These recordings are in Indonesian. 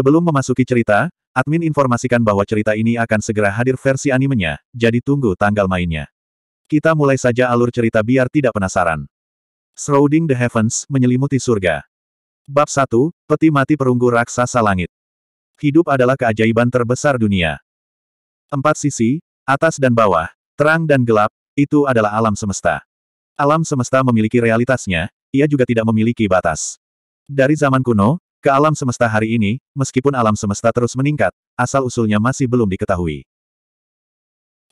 Sebelum memasuki cerita, admin informasikan bahwa cerita ini akan segera hadir versi animenya, jadi tunggu tanggal mainnya. Kita mulai saja alur cerita biar tidak penasaran. Shrouding the Heavens menyelimuti surga. Bab 1, Peti Mati Perunggu Raksasa Langit. Hidup adalah keajaiban terbesar dunia. Empat sisi, atas dan bawah, terang dan gelap, itu adalah alam semesta. Alam semesta memiliki realitasnya, ia juga tidak memiliki batas. Dari zaman kuno, ke alam semesta hari ini, meskipun alam semesta terus meningkat, asal-usulnya masih belum diketahui.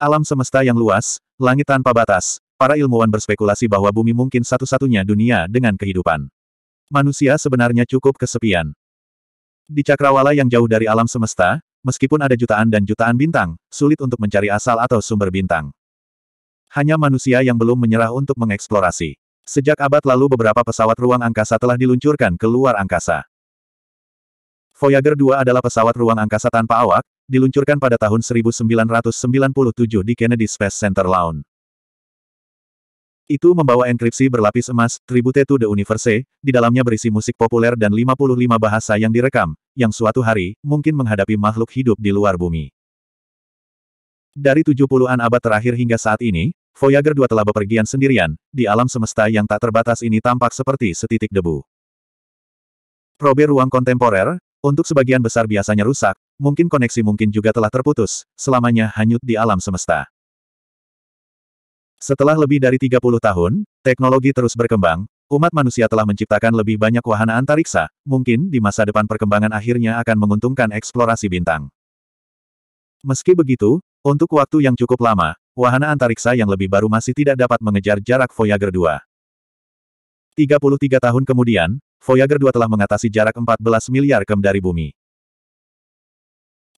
Alam semesta yang luas, langit tanpa batas, para ilmuwan berspekulasi bahwa bumi mungkin satu-satunya dunia dengan kehidupan. Manusia sebenarnya cukup kesepian. Di cakrawala yang jauh dari alam semesta, meskipun ada jutaan dan jutaan bintang, sulit untuk mencari asal atau sumber bintang. Hanya manusia yang belum menyerah untuk mengeksplorasi. Sejak abad lalu beberapa pesawat ruang angkasa telah diluncurkan ke luar angkasa. Voyager 2 adalah pesawat ruang angkasa tanpa awak, diluncurkan pada tahun 1997 di Kennedy Space Center Laun. Itu membawa enkripsi berlapis emas, Tribute to the Universe, di dalamnya berisi musik populer dan 55 bahasa yang direkam, yang suatu hari, mungkin menghadapi makhluk hidup di luar bumi. Dari 70-an abad terakhir hingga saat ini, Voyager 2 telah bepergian sendirian, di alam semesta yang tak terbatas ini tampak seperti setitik debu. Probe ruang kontemporer, untuk sebagian besar biasanya rusak, mungkin koneksi mungkin juga telah terputus, selamanya hanyut di alam semesta. Setelah lebih dari 30 tahun, teknologi terus berkembang, umat manusia telah menciptakan lebih banyak wahana antariksa, mungkin di masa depan perkembangan akhirnya akan menguntungkan eksplorasi bintang. Meski begitu, untuk waktu yang cukup lama, wahana antariksa yang lebih baru masih tidak dapat mengejar jarak Voyager 2. 33 tahun kemudian, Voyager 2 telah mengatasi jarak 14 miliar km dari bumi.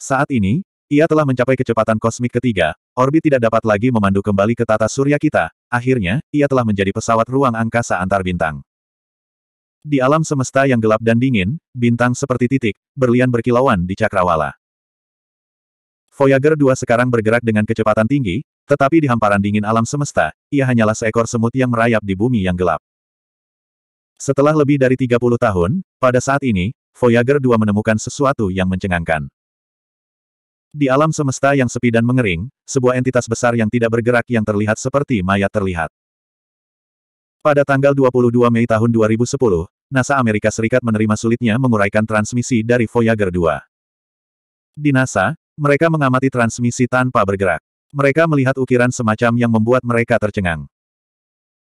Saat ini, ia telah mencapai kecepatan kosmik ketiga, orbit tidak dapat lagi memandu kembali ke tata surya kita, akhirnya, ia telah menjadi pesawat ruang angkasa antar bintang. Di alam semesta yang gelap dan dingin, bintang seperti titik, berlian berkilauan di cakrawala. Voyager 2 sekarang bergerak dengan kecepatan tinggi, tetapi di hamparan dingin alam semesta, ia hanyalah seekor semut yang merayap di bumi yang gelap. Setelah lebih dari 30 tahun, pada saat ini, Voyager 2 menemukan sesuatu yang mencengangkan. Di alam semesta yang sepi dan mengering, sebuah entitas besar yang tidak bergerak yang terlihat seperti mayat terlihat. Pada tanggal 22 Mei tahun 2010, NASA Amerika Serikat menerima sulitnya menguraikan transmisi dari Voyager 2. Di NASA, mereka mengamati transmisi tanpa bergerak. Mereka melihat ukiran semacam yang membuat mereka tercengang.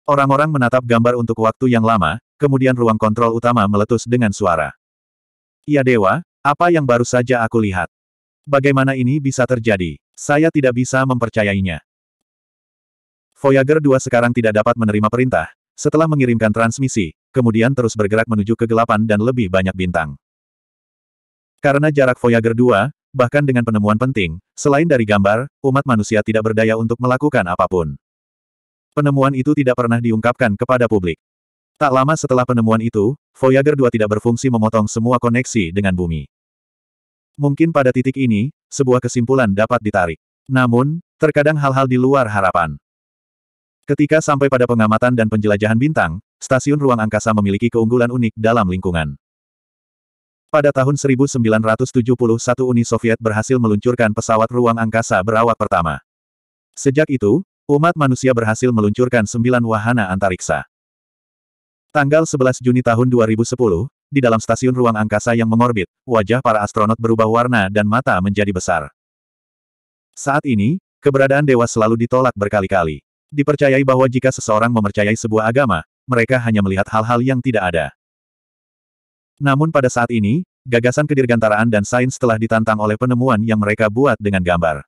Orang-orang menatap gambar untuk waktu yang lama, kemudian ruang kontrol utama meletus dengan suara. Ya Dewa, apa yang baru saja aku lihat? Bagaimana ini bisa terjadi? Saya tidak bisa mempercayainya. Voyager 2 sekarang tidak dapat menerima perintah, setelah mengirimkan transmisi, kemudian terus bergerak menuju kegelapan dan lebih banyak bintang. Karena jarak Voyager 2, bahkan dengan penemuan penting, selain dari gambar, umat manusia tidak berdaya untuk melakukan apapun. Penemuan itu tidak pernah diungkapkan kepada publik. Tak lama setelah penemuan itu, Voyager 2 tidak berfungsi memotong semua koneksi dengan bumi. Mungkin pada titik ini, sebuah kesimpulan dapat ditarik. Namun, terkadang hal-hal di luar harapan. Ketika sampai pada pengamatan dan penjelajahan bintang, stasiun ruang angkasa memiliki keunggulan unik dalam lingkungan. Pada tahun 1971 Uni Soviet berhasil meluncurkan pesawat ruang angkasa berawak pertama. Sejak itu, Umat manusia berhasil meluncurkan sembilan wahana antariksa. Tanggal 11 Juni tahun 2010, di dalam stasiun ruang angkasa yang mengorbit, wajah para astronot berubah warna dan mata menjadi besar. Saat ini, keberadaan dewa selalu ditolak berkali-kali. Dipercayai bahwa jika seseorang memercayai sebuah agama, mereka hanya melihat hal-hal yang tidak ada. Namun pada saat ini, gagasan kedirgantaraan dan sains telah ditantang oleh penemuan yang mereka buat dengan gambar.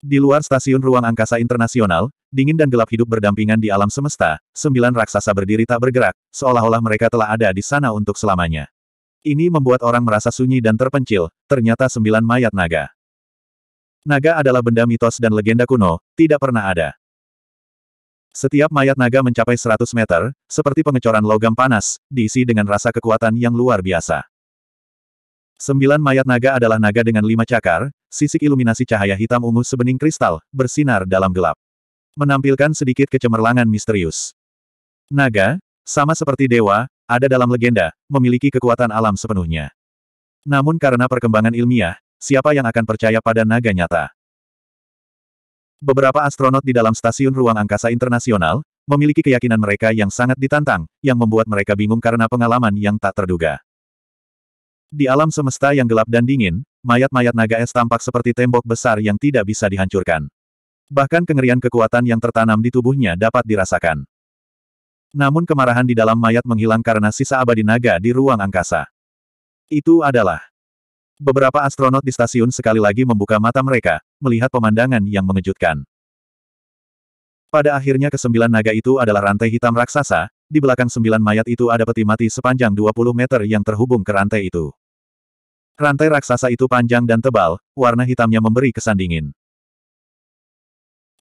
Di luar stasiun ruang angkasa internasional, dingin dan gelap hidup berdampingan di alam semesta, sembilan raksasa berdiri tak bergerak, seolah-olah mereka telah ada di sana untuk selamanya. Ini membuat orang merasa sunyi dan terpencil, ternyata sembilan mayat naga. Naga adalah benda mitos dan legenda kuno, tidak pernah ada. Setiap mayat naga mencapai 100 meter, seperti pengecoran logam panas, diisi dengan rasa kekuatan yang luar biasa. Sembilan mayat naga adalah naga dengan lima cakar, sisik iluminasi cahaya hitam ungu sebening kristal, bersinar dalam gelap. Menampilkan sedikit kecemerlangan misterius. Naga, sama seperti dewa, ada dalam legenda, memiliki kekuatan alam sepenuhnya. Namun karena perkembangan ilmiah, siapa yang akan percaya pada naga nyata? Beberapa astronot di dalam stasiun ruang angkasa internasional, memiliki keyakinan mereka yang sangat ditantang, yang membuat mereka bingung karena pengalaman yang tak terduga. Di alam semesta yang gelap dan dingin, mayat-mayat naga es tampak seperti tembok besar yang tidak bisa dihancurkan. Bahkan kengerian kekuatan yang tertanam di tubuhnya dapat dirasakan. Namun kemarahan di dalam mayat menghilang karena sisa abadi naga di ruang angkasa. Itu adalah beberapa astronot di stasiun sekali lagi membuka mata mereka, melihat pemandangan yang mengejutkan. Pada akhirnya kesembilan naga itu adalah rantai hitam raksasa, di belakang sembilan mayat itu ada peti mati sepanjang 20 meter yang terhubung ke rantai itu. Rantai raksasa itu panjang dan tebal, warna hitamnya memberi kesan dingin.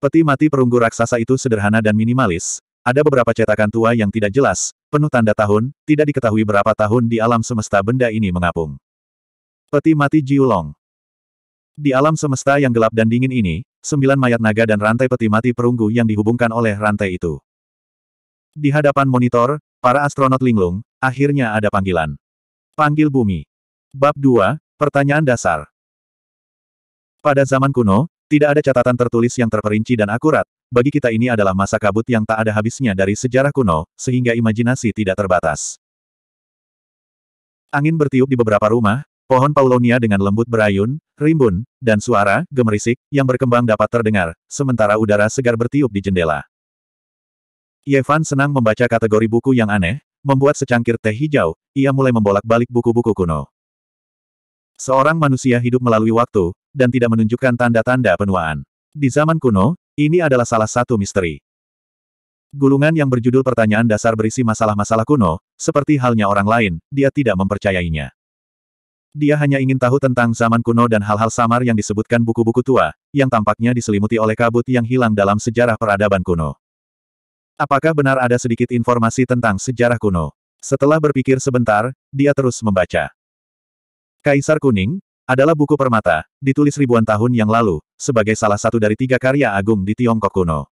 Peti mati perunggu raksasa itu sederhana dan minimalis. Ada beberapa cetakan tua yang tidak jelas, penuh tanda tahun, tidak diketahui berapa tahun di alam semesta benda ini mengapung. Peti mati Jiulong Di alam semesta yang gelap dan dingin ini, sembilan mayat naga dan rantai peti mati perunggu yang dihubungkan oleh rantai itu. Di hadapan monitor, para astronot linglung, akhirnya ada panggilan. Panggil bumi. Bab 2, Pertanyaan Dasar Pada zaman kuno, tidak ada catatan tertulis yang terperinci dan akurat, bagi kita ini adalah masa kabut yang tak ada habisnya dari sejarah kuno, sehingga imajinasi tidak terbatas. Angin bertiup di beberapa rumah, pohon paulonia dengan lembut berayun, rimbun, dan suara, gemerisik, yang berkembang dapat terdengar, sementara udara segar bertiup di jendela. Yevan senang membaca kategori buku yang aneh, membuat secangkir teh hijau, ia mulai membolak-balik buku-buku kuno. Seorang manusia hidup melalui waktu, dan tidak menunjukkan tanda-tanda penuaan. Di zaman kuno, ini adalah salah satu misteri. Gulungan yang berjudul pertanyaan dasar berisi masalah-masalah kuno, seperti halnya orang lain, dia tidak mempercayainya. Dia hanya ingin tahu tentang zaman kuno dan hal-hal samar yang disebutkan buku-buku tua, yang tampaknya diselimuti oleh kabut yang hilang dalam sejarah peradaban kuno. Apakah benar ada sedikit informasi tentang sejarah kuno? Setelah berpikir sebentar, dia terus membaca. Kaisar Kuning, adalah buku permata, ditulis ribuan tahun yang lalu, sebagai salah satu dari tiga karya agung di Tiongkok kuno.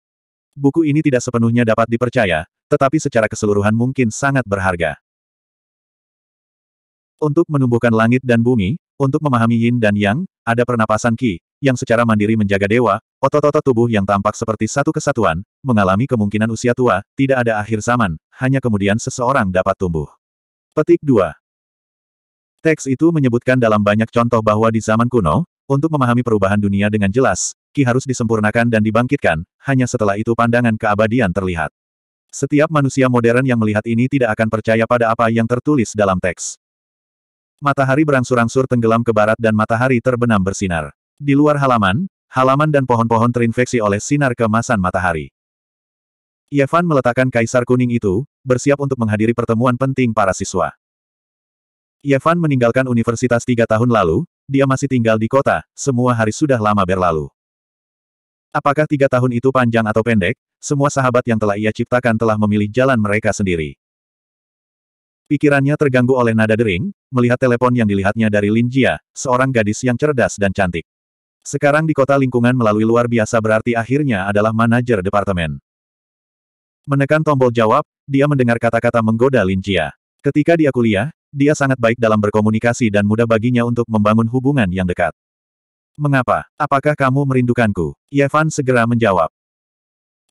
Buku ini tidak sepenuhnya dapat dipercaya, tetapi secara keseluruhan mungkin sangat berharga. Untuk menumbuhkan langit dan bumi, untuk memahami yin dan yang, ada pernapasan ki, yang secara mandiri menjaga dewa, otot-otot tubuh yang tampak seperti satu kesatuan, mengalami kemungkinan usia tua, tidak ada akhir zaman, hanya kemudian seseorang dapat tumbuh. Petik 2. Teks itu menyebutkan dalam banyak contoh bahwa di zaman kuno, untuk memahami perubahan dunia dengan jelas, Ki harus disempurnakan dan dibangkitkan, hanya setelah itu pandangan keabadian terlihat. Setiap manusia modern yang melihat ini tidak akan percaya pada apa yang tertulis dalam teks. Matahari berangsur-angsur tenggelam ke barat dan matahari terbenam bersinar. Di luar halaman, halaman dan pohon-pohon terinfeksi oleh sinar kemasan matahari. Yevan meletakkan kaisar kuning itu, bersiap untuk menghadiri pertemuan penting para siswa. Yevan meninggalkan universitas tiga tahun lalu, dia masih tinggal di kota, semua hari sudah lama berlalu. Apakah tiga tahun itu panjang atau pendek, semua sahabat yang telah ia ciptakan telah memilih jalan mereka sendiri. Pikirannya terganggu oleh nada dering, melihat telepon yang dilihatnya dari Lin Jia, seorang gadis yang cerdas dan cantik. Sekarang di kota lingkungan melalui luar biasa berarti akhirnya adalah manajer departemen. Menekan tombol jawab, dia mendengar kata-kata menggoda Lin Jia. Ketika dia kuliah, dia sangat baik dalam berkomunikasi dan mudah baginya untuk membangun hubungan yang dekat. Mengapa? Apakah kamu merindukanku? Yevan segera menjawab.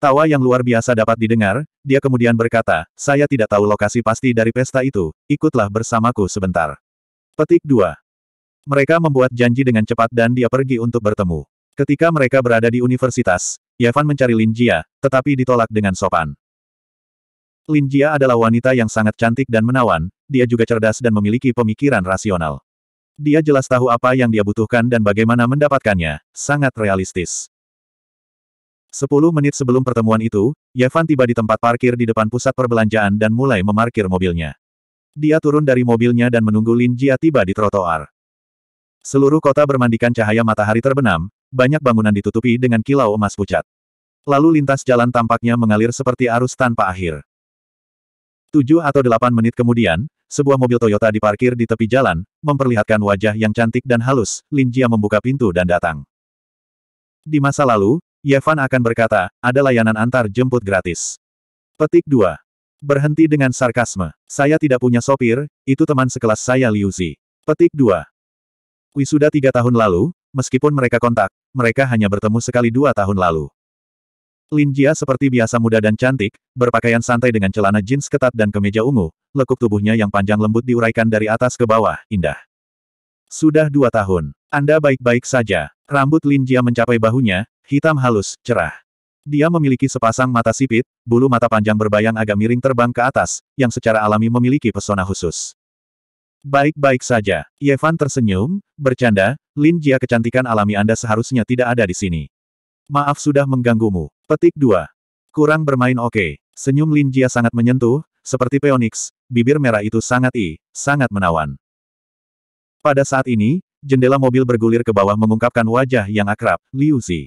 Tawa yang luar biasa dapat didengar, dia kemudian berkata, saya tidak tahu lokasi pasti dari pesta itu, ikutlah bersamaku sebentar. Petik 2. Mereka membuat janji dengan cepat dan dia pergi untuk bertemu. Ketika mereka berada di universitas, Yevan mencari Lin Jia, tetapi ditolak dengan sopan. Lin Jia adalah wanita yang sangat cantik dan menawan, dia juga cerdas dan memiliki pemikiran rasional. Dia jelas tahu apa yang dia butuhkan dan bagaimana mendapatkannya, sangat realistis. Sepuluh menit sebelum pertemuan itu, Yevan tiba di tempat parkir di depan pusat perbelanjaan dan mulai memarkir mobilnya. Dia turun dari mobilnya dan menunggu Lin Jia tiba di trotoar. Seluruh kota bermandikan cahaya matahari terbenam, banyak bangunan ditutupi dengan kilau emas pucat. Lalu lintas jalan tampaknya mengalir seperti arus tanpa akhir. Tujuh atau delapan menit kemudian, sebuah mobil Toyota diparkir di tepi jalan, memperlihatkan wajah yang cantik dan halus, Lin Jia membuka pintu dan datang. Di masa lalu, Yevan akan berkata, ada layanan antar jemput gratis. Petik 2. Berhenti dengan sarkasme. Saya tidak punya sopir, itu teman sekelas saya Liu Zi. Petik 2. Wisuda tiga tahun lalu, meskipun mereka kontak, mereka hanya bertemu sekali dua tahun lalu. Lin Jia seperti biasa muda dan cantik, berpakaian santai dengan celana jeans ketat dan kemeja ungu, lekuk tubuhnya yang panjang lembut diuraikan dari atas ke bawah, indah. Sudah dua tahun. Anda baik-baik saja. Rambut Lin Jia mencapai bahunya, hitam halus, cerah. Dia memiliki sepasang mata sipit, bulu mata panjang berbayang agak miring terbang ke atas, yang secara alami memiliki pesona khusus. Baik-baik saja. Yevan tersenyum, bercanda, Lin Jia kecantikan alami Anda seharusnya tidak ada di sini. Maaf sudah mengganggumu. Petik 2. Kurang bermain oke. Okay. Senyum Lin Jia sangat menyentuh, seperti peonix, bibir merah itu sangat i, sangat menawan. Pada saat ini, jendela mobil bergulir ke bawah mengungkapkan wajah yang akrab, Liu Zi.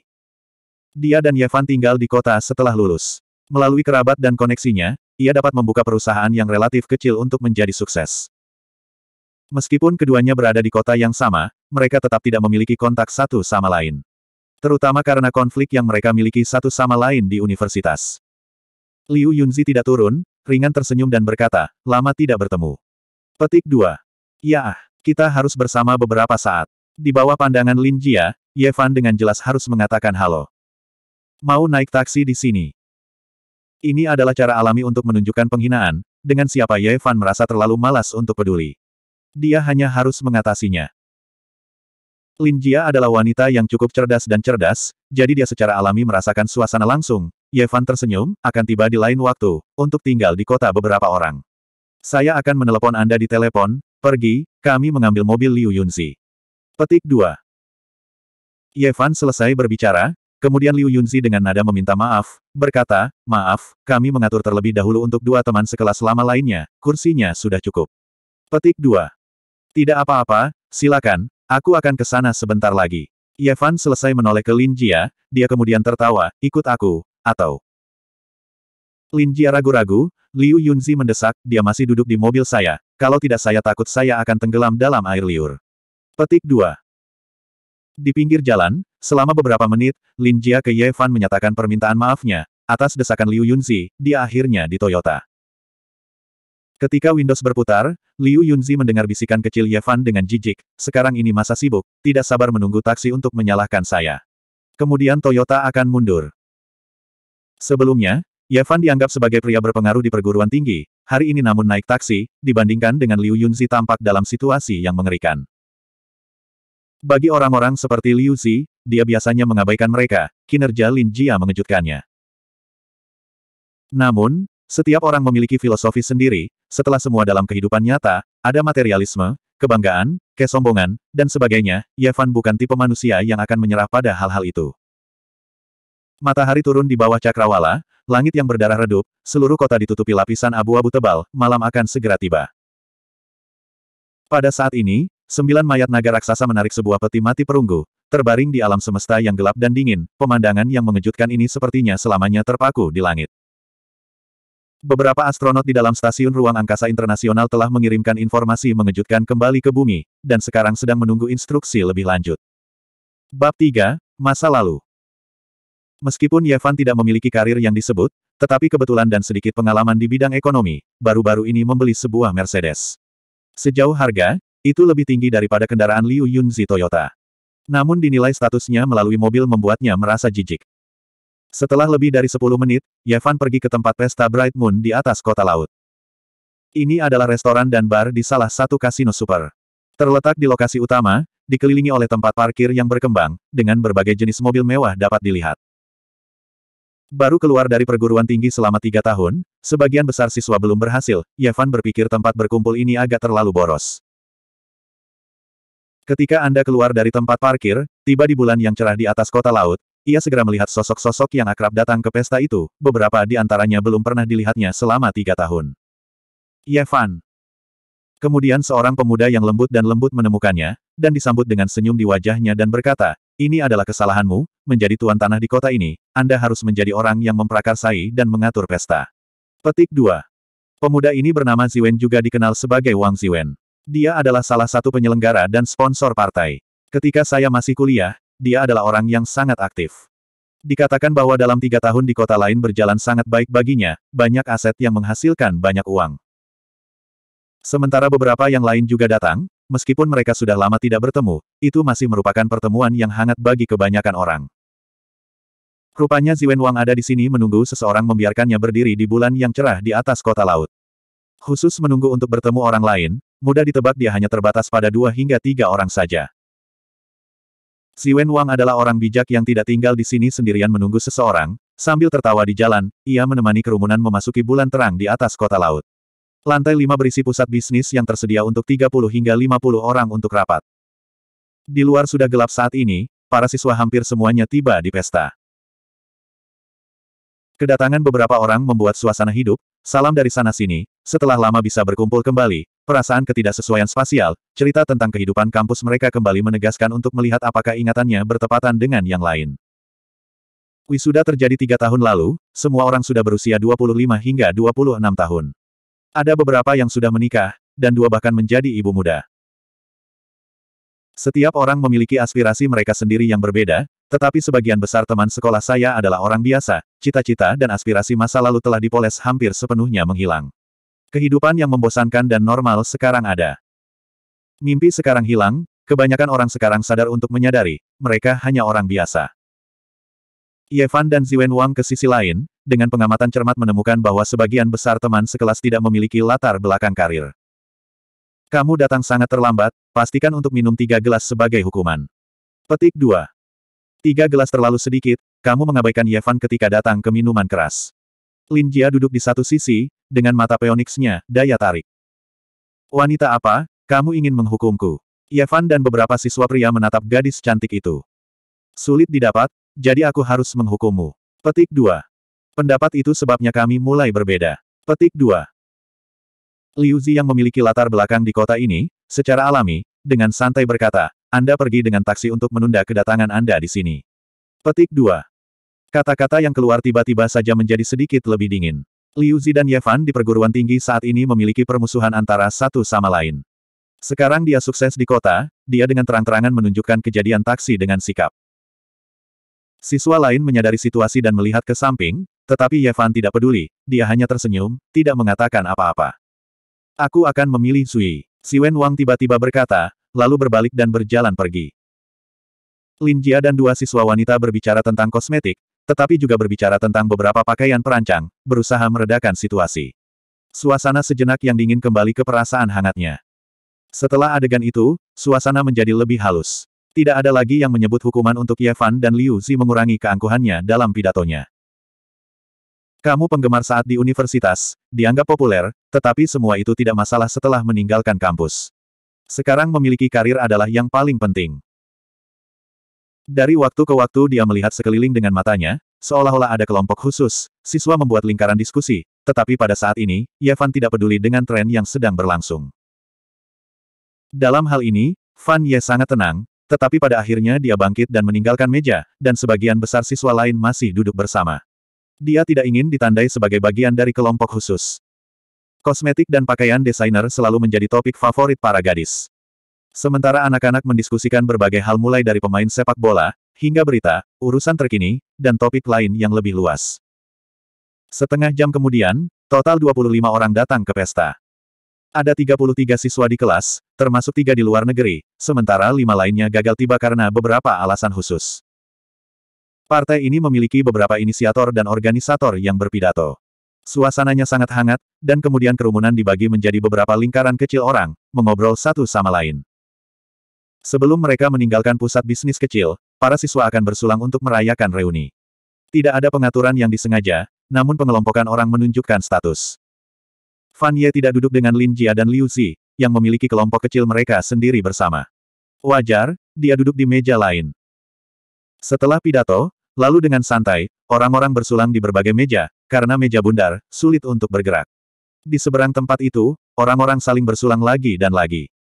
Dia dan Yevan tinggal di kota setelah lulus. Melalui kerabat dan koneksinya, ia dapat membuka perusahaan yang relatif kecil untuk menjadi sukses. Meskipun keduanya berada di kota yang sama, mereka tetap tidak memiliki kontak satu sama lain. Terutama karena konflik yang mereka miliki satu sama lain di universitas. Liu Yunzi tidak turun, ringan tersenyum dan berkata, lama tidak bertemu. Petik 2. Ya, kita harus bersama beberapa saat. Di bawah pandangan Lin Jia, Ye Fan dengan jelas harus mengatakan halo. Mau naik taksi di sini. Ini adalah cara alami untuk menunjukkan penghinaan, dengan siapa Ye Fan merasa terlalu malas untuk peduli. Dia hanya harus mengatasinya. Lin Jia adalah wanita yang cukup cerdas dan cerdas, jadi dia secara alami merasakan suasana langsung. Yevan tersenyum, akan tiba di lain waktu, untuk tinggal di kota beberapa orang. Saya akan menelepon Anda di telepon, pergi, kami mengambil mobil Liu Yunzi. Petik 2. Yevan selesai berbicara, kemudian Liu Yunzi dengan nada meminta maaf, berkata, maaf, kami mengatur terlebih dahulu untuk dua teman sekelas lama lainnya, kursinya sudah cukup. Petik 2. Tidak apa-apa, silakan, Aku akan ke sana sebentar lagi. Yevan selesai menoleh ke Lin Jia, dia kemudian tertawa, ikut aku, atau... Lin Jia ragu-ragu, Liu Yunzi mendesak, dia masih duduk di mobil saya, kalau tidak saya takut saya akan tenggelam dalam air liur. Petik 2. Di pinggir jalan, selama beberapa menit, Lin Jia ke Yevan menyatakan permintaan maafnya, atas desakan Liu Yunzi, dia akhirnya di Toyota. Ketika Windows berputar, Liu Yunzi mendengar bisikan kecil Yevan dengan jijik, sekarang ini masa sibuk, tidak sabar menunggu taksi untuk menyalahkan saya. Kemudian Toyota akan mundur. Sebelumnya, Yevan dianggap sebagai pria berpengaruh di perguruan tinggi, hari ini namun naik taksi, dibandingkan dengan Liu Yunzi tampak dalam situasi yang mengerikan. Bagi orang-orang seperti Liu Zi, dia biasanya mengabaikan mereka, kinerja Lin Jia mengejutkannya. Namun, setiap orang memiliki filosofi sendiri, setelah semua dalam kehidupan nyata, ada materialisme, kebanggaan, kesombongan, dan sebagainya, Yevan bukan tipe manusia yang akan menyerah pada hal-hal itu. Matahari turun di bawah cakrawala, langit yang berdarah redup, seluruh kota ditutupi lapisan abu-abu tebal, malam akan segera tiba. Pada saat ini, sembilan mayat naga raksasa menarik sebuah peti mati perunggu, terbaring di alam semesta yang gelap dan dingin, pemandangan yang mengejutkan ini sepertinya selamanya terpaku di langit. Beberapa astronot di dalam Stasiun Ruang Angkasa Internasional telah mengirimkan informasi mengejutkan kembali ke bumi, dan sekarang sedang menunggu instruksi lebih lanjut. Bab 3, Masa Lalu Meskipun Yevan tidak memiliki karir yang disebut, tetapi kebetulan dan sedikit pengalaman di bidang ekonomi, baru-baru ini membeli sebuah Mercedes. Sejauh harga, itu lebih tinggi daripada kendaraan Liu Yunzi Toyota. Namun dinilai statusnya melalui mobil membuatnya merasa jijik. Setelah lebih dari 10 menit, Yevan pergi ke tempat pesta Bright Moon di atas kota laut. Ini adalah restoran dan bar di salah satu kasino super. Terletak di lokasi utama, dikelilingi oleh tempat parkir yang berkembang, dengan berbagai jenis mobil mewah dapat dilihat. Baru keluar dari perguruan tinggi selama tiga tahun, sebagian besar siswa belum berhasil, Yevan berpikir tempat berkumpul ini agak terlalu boros. Ketika Anda keluar dari tempat parkir, tiba di bulan yang cerah di atas kota laut, ia segera melihat sosok-sosok yang akrab datang ke pesta itu, beberapa di antaranya belum pernah dilihatnya selama tiga tahun. Yevan. Kemudian seorang pemuda yang lembut dan lembut menemukannya, dan disambut dengan senyum di wajahnya dan berkata, ini adalah kesalahanmu, menjadi tuan tanah di kota ini, Anda harus menjadi orang yang memprakarsai dan mengatur pesta. Petik 2. Pemuda ini bernama Ziwen juga dikenal sebagai Wang Ziwen. Dia adalah salah satu penyelenggara dan sponsor partai. Ketika saya masih kuliah, dia adalah orang yang sangat aktif. Dikatakan bahwa dalam tiga tahun di kota lain berjalan sangat baik baginya, banyak aset yang menghasilkan banyak uang. Sementara beberapa yang lain juga datang, meskipun mereka sudah lama tidak bertemu, itu masih merupakan pertemuan yang hangat bagi kebanyakan orang. Rupanya Ziwen Wang ada di sini menunggu seseorang membiarkannya berdiri di bulan yang cerah di atas kota laut. Khusus menunggu untuk bertemu orang lain, mudah ditebak dia hanya terbatas pada dua hingga tiga orang saja. Si Wen Wang adalah orang bijak yang tidak tinggal di sini sendirian menunggu seseorang, sambil tertawa di jalan, ia menemani kerumunan memasuki bulan terang di atas kota laut. Lantai lima berisi pusat bisnis yang tersedia untuk 30 hingga 50 orang untuk rapat. Di luar sudah gelap saat ini, para siswa hampir semuanya tiba di pesta. Kedatangan beberapa orang membuat suasana hidup, salam dari sana-sini, setelah lama bisa berkumpul kembali, perasaan ketidaksesuaian spasial, cerita tentang kehidupan kampus mereka kembali menegaskan untuk melihat apakah ingatannya bertepatan dengan yang lain. Wisuda terjadi tiga tahun lalu, semua orang sudah berusia 25 hingga 26 tahun. Ada beberapa yang sudah menikah, dan dua bahkan menjadi ibu muda. Setiap orang memiliki aspirasi mereka sendiri yang berbeda, tetapi sebagian besar teman sekolah saya adalah orang biasa, cita-cita dan aspirasi masa lalu telah dipoles hampir sepenuhnya menghilang. Kehidupan yang membosankan dan normal sekarang ada. Mimpi sekarang hilang, kebanyakan orang sekarang sadar untuk menyadari, mereka hanya orang biasa. Yevan dan Ziwen Wang ke sisi lain, dengan pengamatan cermat menemukan bahwa sebagian besar teman sekelas tidak memiliki latar belakang karir. Kamu datang sangat terlambat, pastikan untuk minum tiga gelas sebagai hukuman. Petik 2. Tiga gelas terlalu sedikit, kamu mengabaikan Yevan ketika datang ke minuman keras. Lin Jia duduk di satu sisi, dengan mata peoniksnya, daya tarik. Wanita apa, kamu ingin menghukumku? Yevan dan beberapa siswa pria menatap gadis cantik itu. Sulit didapat, jadi aku harus menghukummu. Petik 2. Pendapat itu sebabnya kami mulai berbeda. Petik 2. Liu Zi yang memiliki latar belakang di kota ini, secara alami, dengan santai berkata, Anda pergi dengan taksi untuk menunda kedatangan Anda di sini. Petik 2. Kata-kata yang keluar tiba-tiba saja menjadi sedikit lebih dingin. Liu Zi dan Ye di perguruan tinggi saat ini memiliki permusuhan antara satu sama lain. Sekarang dia sukses di kota, dia dengan terang-terangan menunjukkan kejadian taksi dengan sikap. Siswa lain menyadari situasi dan melihat ke samping, tetapi Ye tidak peduli, dia hanya tersenyum, tidak mengatakan apa-apa. Aku akan memilih Sui. Si Wen Wang tiba-tiba berkata, lalu berbalik dan berjalan pergi. Lin Jia dan dua siswa wanita berbicara tentang kosmetik, tetapi juga berbicara tentang beberapa pakaian perancang, berusaha meredakan situasi. Suasana sejenak yang dingin kembali ke perasaan hangatnya. Setelah adegan itu, suasana menjadi lebih halus. Tidak ada lagi yang menyebut hukuman untuk Yevan dan Liu Zi mengurangi keangkuhannya dalam pidatonya. Kamu penggemar saat di universitas, dianggap populer, tetapi semua itu tidak masalah setelah meninggalkan kampus. Sekarang memiliki karir adalah yang paling penting. Dari waktu ke waktu dia melihat sekeliling dengan matanya, seolah-olah ada kelompok khusus, siswa membuat lingkaran diskusi, tetapi pada saat ini, Yevan tidak peduli dengan tren yang sedang berlangsung. Dalam hal ini, Fan Ye sangat tenang, tetapi pada akhirnya dia bangkit dan meninggalkan meja, dan sebagian besar siswa lain masih duduk bersama. Dia tidak ingin ditandai sebagai bagian dari kelompok khusus. Kosmetik dan pakaian desainer selalu menjadi topik favorit para gadis. Sementara anak-anak mendiskusikan berbagai hal mulai dari pemain sepak bola, hingga berita, urusan terkini, dan topik lain yang lebih luas. Setengah jam kemudian, total 25 orang datang ke pesta. Ada 33 siswa di kelas, termasuk tiga di luar negeri, sementara lima lainnya gagal tiba karena beberapa alasan khusus. Partai ini memiliki beberapa inisiator dan organisator yang berpidato. Suasananya sangat hangat, dan kemudian kerumunan dibagi menjadi beberapa lingkaran kecil orang, mengobrol satu sama lain. Sebelum mereka meninggalkan pusat bisnis kecil, para siswa akan bersulang untuk merayakan reuni. Tidak ada pengaturan yang disengaja, namun pengelompokan orang menunjukkan status. Fan Ye tidak duduk dengan Lin Jia dan Liu Zi, yang memiliki kelompok kecil mereka sendiri bersama. Wajar, dia duduk di meja lain. Setelah pidato, lalu dengan santai, orang-orang bersulang di berbagai meja, karena meja bundar, sulit untuk bergerak. Di seberang tempat itu, orang-orang saling bersulang lagi dan lagi.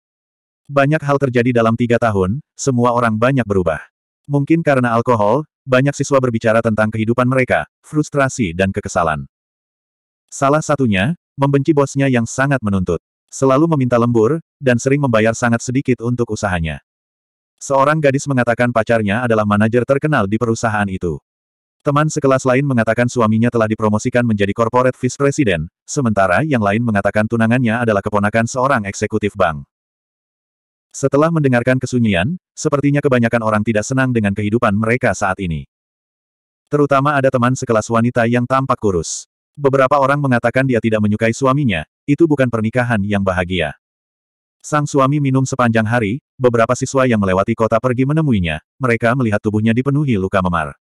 Banyak hal terjadi dalam tiga tahun, semua orang banyak berubah. Mungkin karena alkohol, banyak siswa berbicara tentang kehidupan mereka, frustrasi dan kekesalan. Salah satunya, membenci bosnya yang sangat menuntut. Selalu meminta lembur, dan sering membayar sangat sedikit untuk usahanya. Seorang gadis mengatakan pacarnya adalah manajer terkenal di perusahaan itu. Teman sekelas lain mengatakan suaminya telah dipromosikan menjadi corporate vice president, sementara yang lain mengatakan tunangannya adalah keponakan seorang eksekutif bank. Setelah mendengarkan kesunyian, sepertinya kebanyakan orang tidak senang dengan kehidupan mereka saat ini. Terutama ada teman sekelas wanita yang tampak kurus. Beberapa orang mengatakan dia tidak menyukai suaminya, itu bukan pernikahan yang bahagia. Sang suami minum sepanjang hari, beberapa siswa yang melewati kota pergi menemuinya, mereka melihat tubuhnya dipenuhi luka memar.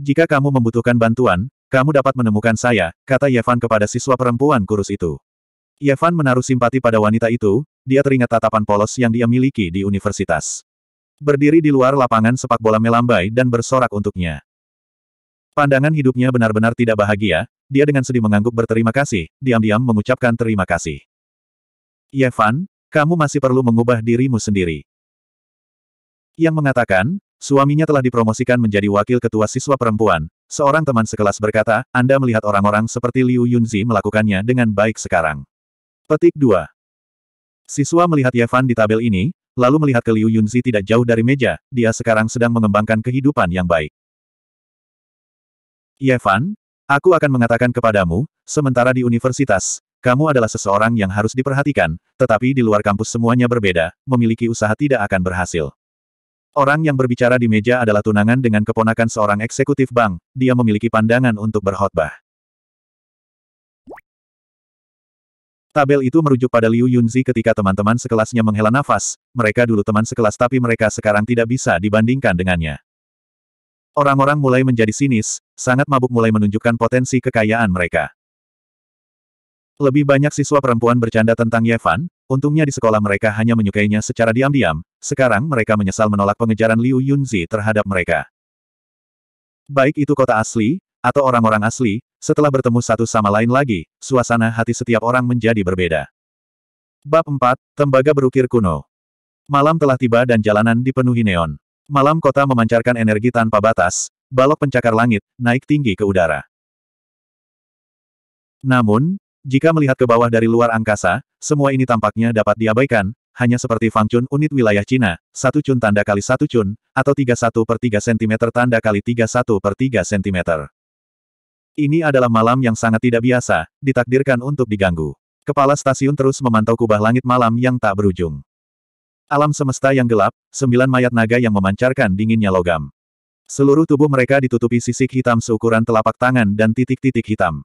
Jika kamu membutuhkan bantuan, kamu dapat menemukan saya, kata Yevan kepada siswa perempuan kurus itu. Yevan menaruh simpati pada wanita itu, dia teringat tatapan polos yang dia miliki di universitas. Berdiri di luar lapangan sepak bola melambai dan bersorak untuknya. Pandangan hidupnya benar-benar tidak bahagia, dia dengan sedih mengangguk berterima kasih, diam-diam mengucapkan terima kasih. Yevan, ya, kamu masih perlu mengubah dirimu sendiri. Yang mengatakan, suaminya telah dipromosikan menjadi wakil ketua siswa perempuan, Seorang teman sekelas berkata, Anda melihat orang-orang seperti Liu Yunzi melakukannya dengan baik sekarang. Petik 2. Siswa melihat Yevan di tabel ini, lalu melihat ke Liu Yunzi tidak jauh dari meja, dia sekarang sedang mengembangkan kehidupan yang baik. Yevan, aku akan mengatakan kepadamu, sementara di universitas, kamu adalah seseorang yang harus diperhatikan, tetapi di luar kampus semuanya berbeda, memiliki usaha tidak akan berhasil. Orang yang berbicara di meja adalah tunangan dengan keponakan seorang eksekutif bank, dia memiliki pandangan untuk berkhotbah. Tabel itu merujuk pada Liu Yunzi ketika teman-teman sekelasnya menghela nafas, mereka dulu teman sekelas tapi mereka sekarang tidak bisa dibandingkan dengannya. Orang-orang mulai menjadi sinis, sangat mabuk mulai menunjukkan potensi kekayaan mereka. Lebih banyak siswa perempuan bercanda tentang Yevan, untungnya di sekolah mereka hanya menyukainya secara diam-diam, sekarang mereka menyesal menolak pengejaran Liu Yunzi terhadap mereka. Baik itu kota asli, atau orang-orang asli, setelah bertemu satu sama lain lagi, suasana hati setiap orang menjadi berbeda. Bab 4, Tembaga Berukir Kuno Malam telah tiba dan jalanan dipenuhi neon. Malam kota memancarkan energi tanpa batas, balok pencakar langit, naik tinggi ke udara. Namun, jika melihat ke bawah dari luar angkasa, semua ini tampaknya dapat diabaikan, hanya seperti fangcun unit wilayah Cina, satu cun tanda kali satu cun, atau tiga satu per tiga sentimeter tanda kali tiga satu per tiga sentimeter. Ini adalah malam yang sangat tidak biasa, ditakdirkan untuk diganggu. Kepala stasiun terus memantau kubah langit malam yang tak berujung. Alam semesta yang gelap, sembilan mayat naga yang memancarkan dinginnya logam. Seluruh tubuh mereka ditutupi sisik hitam seukuran telapak tangan dan titik-titik hitam.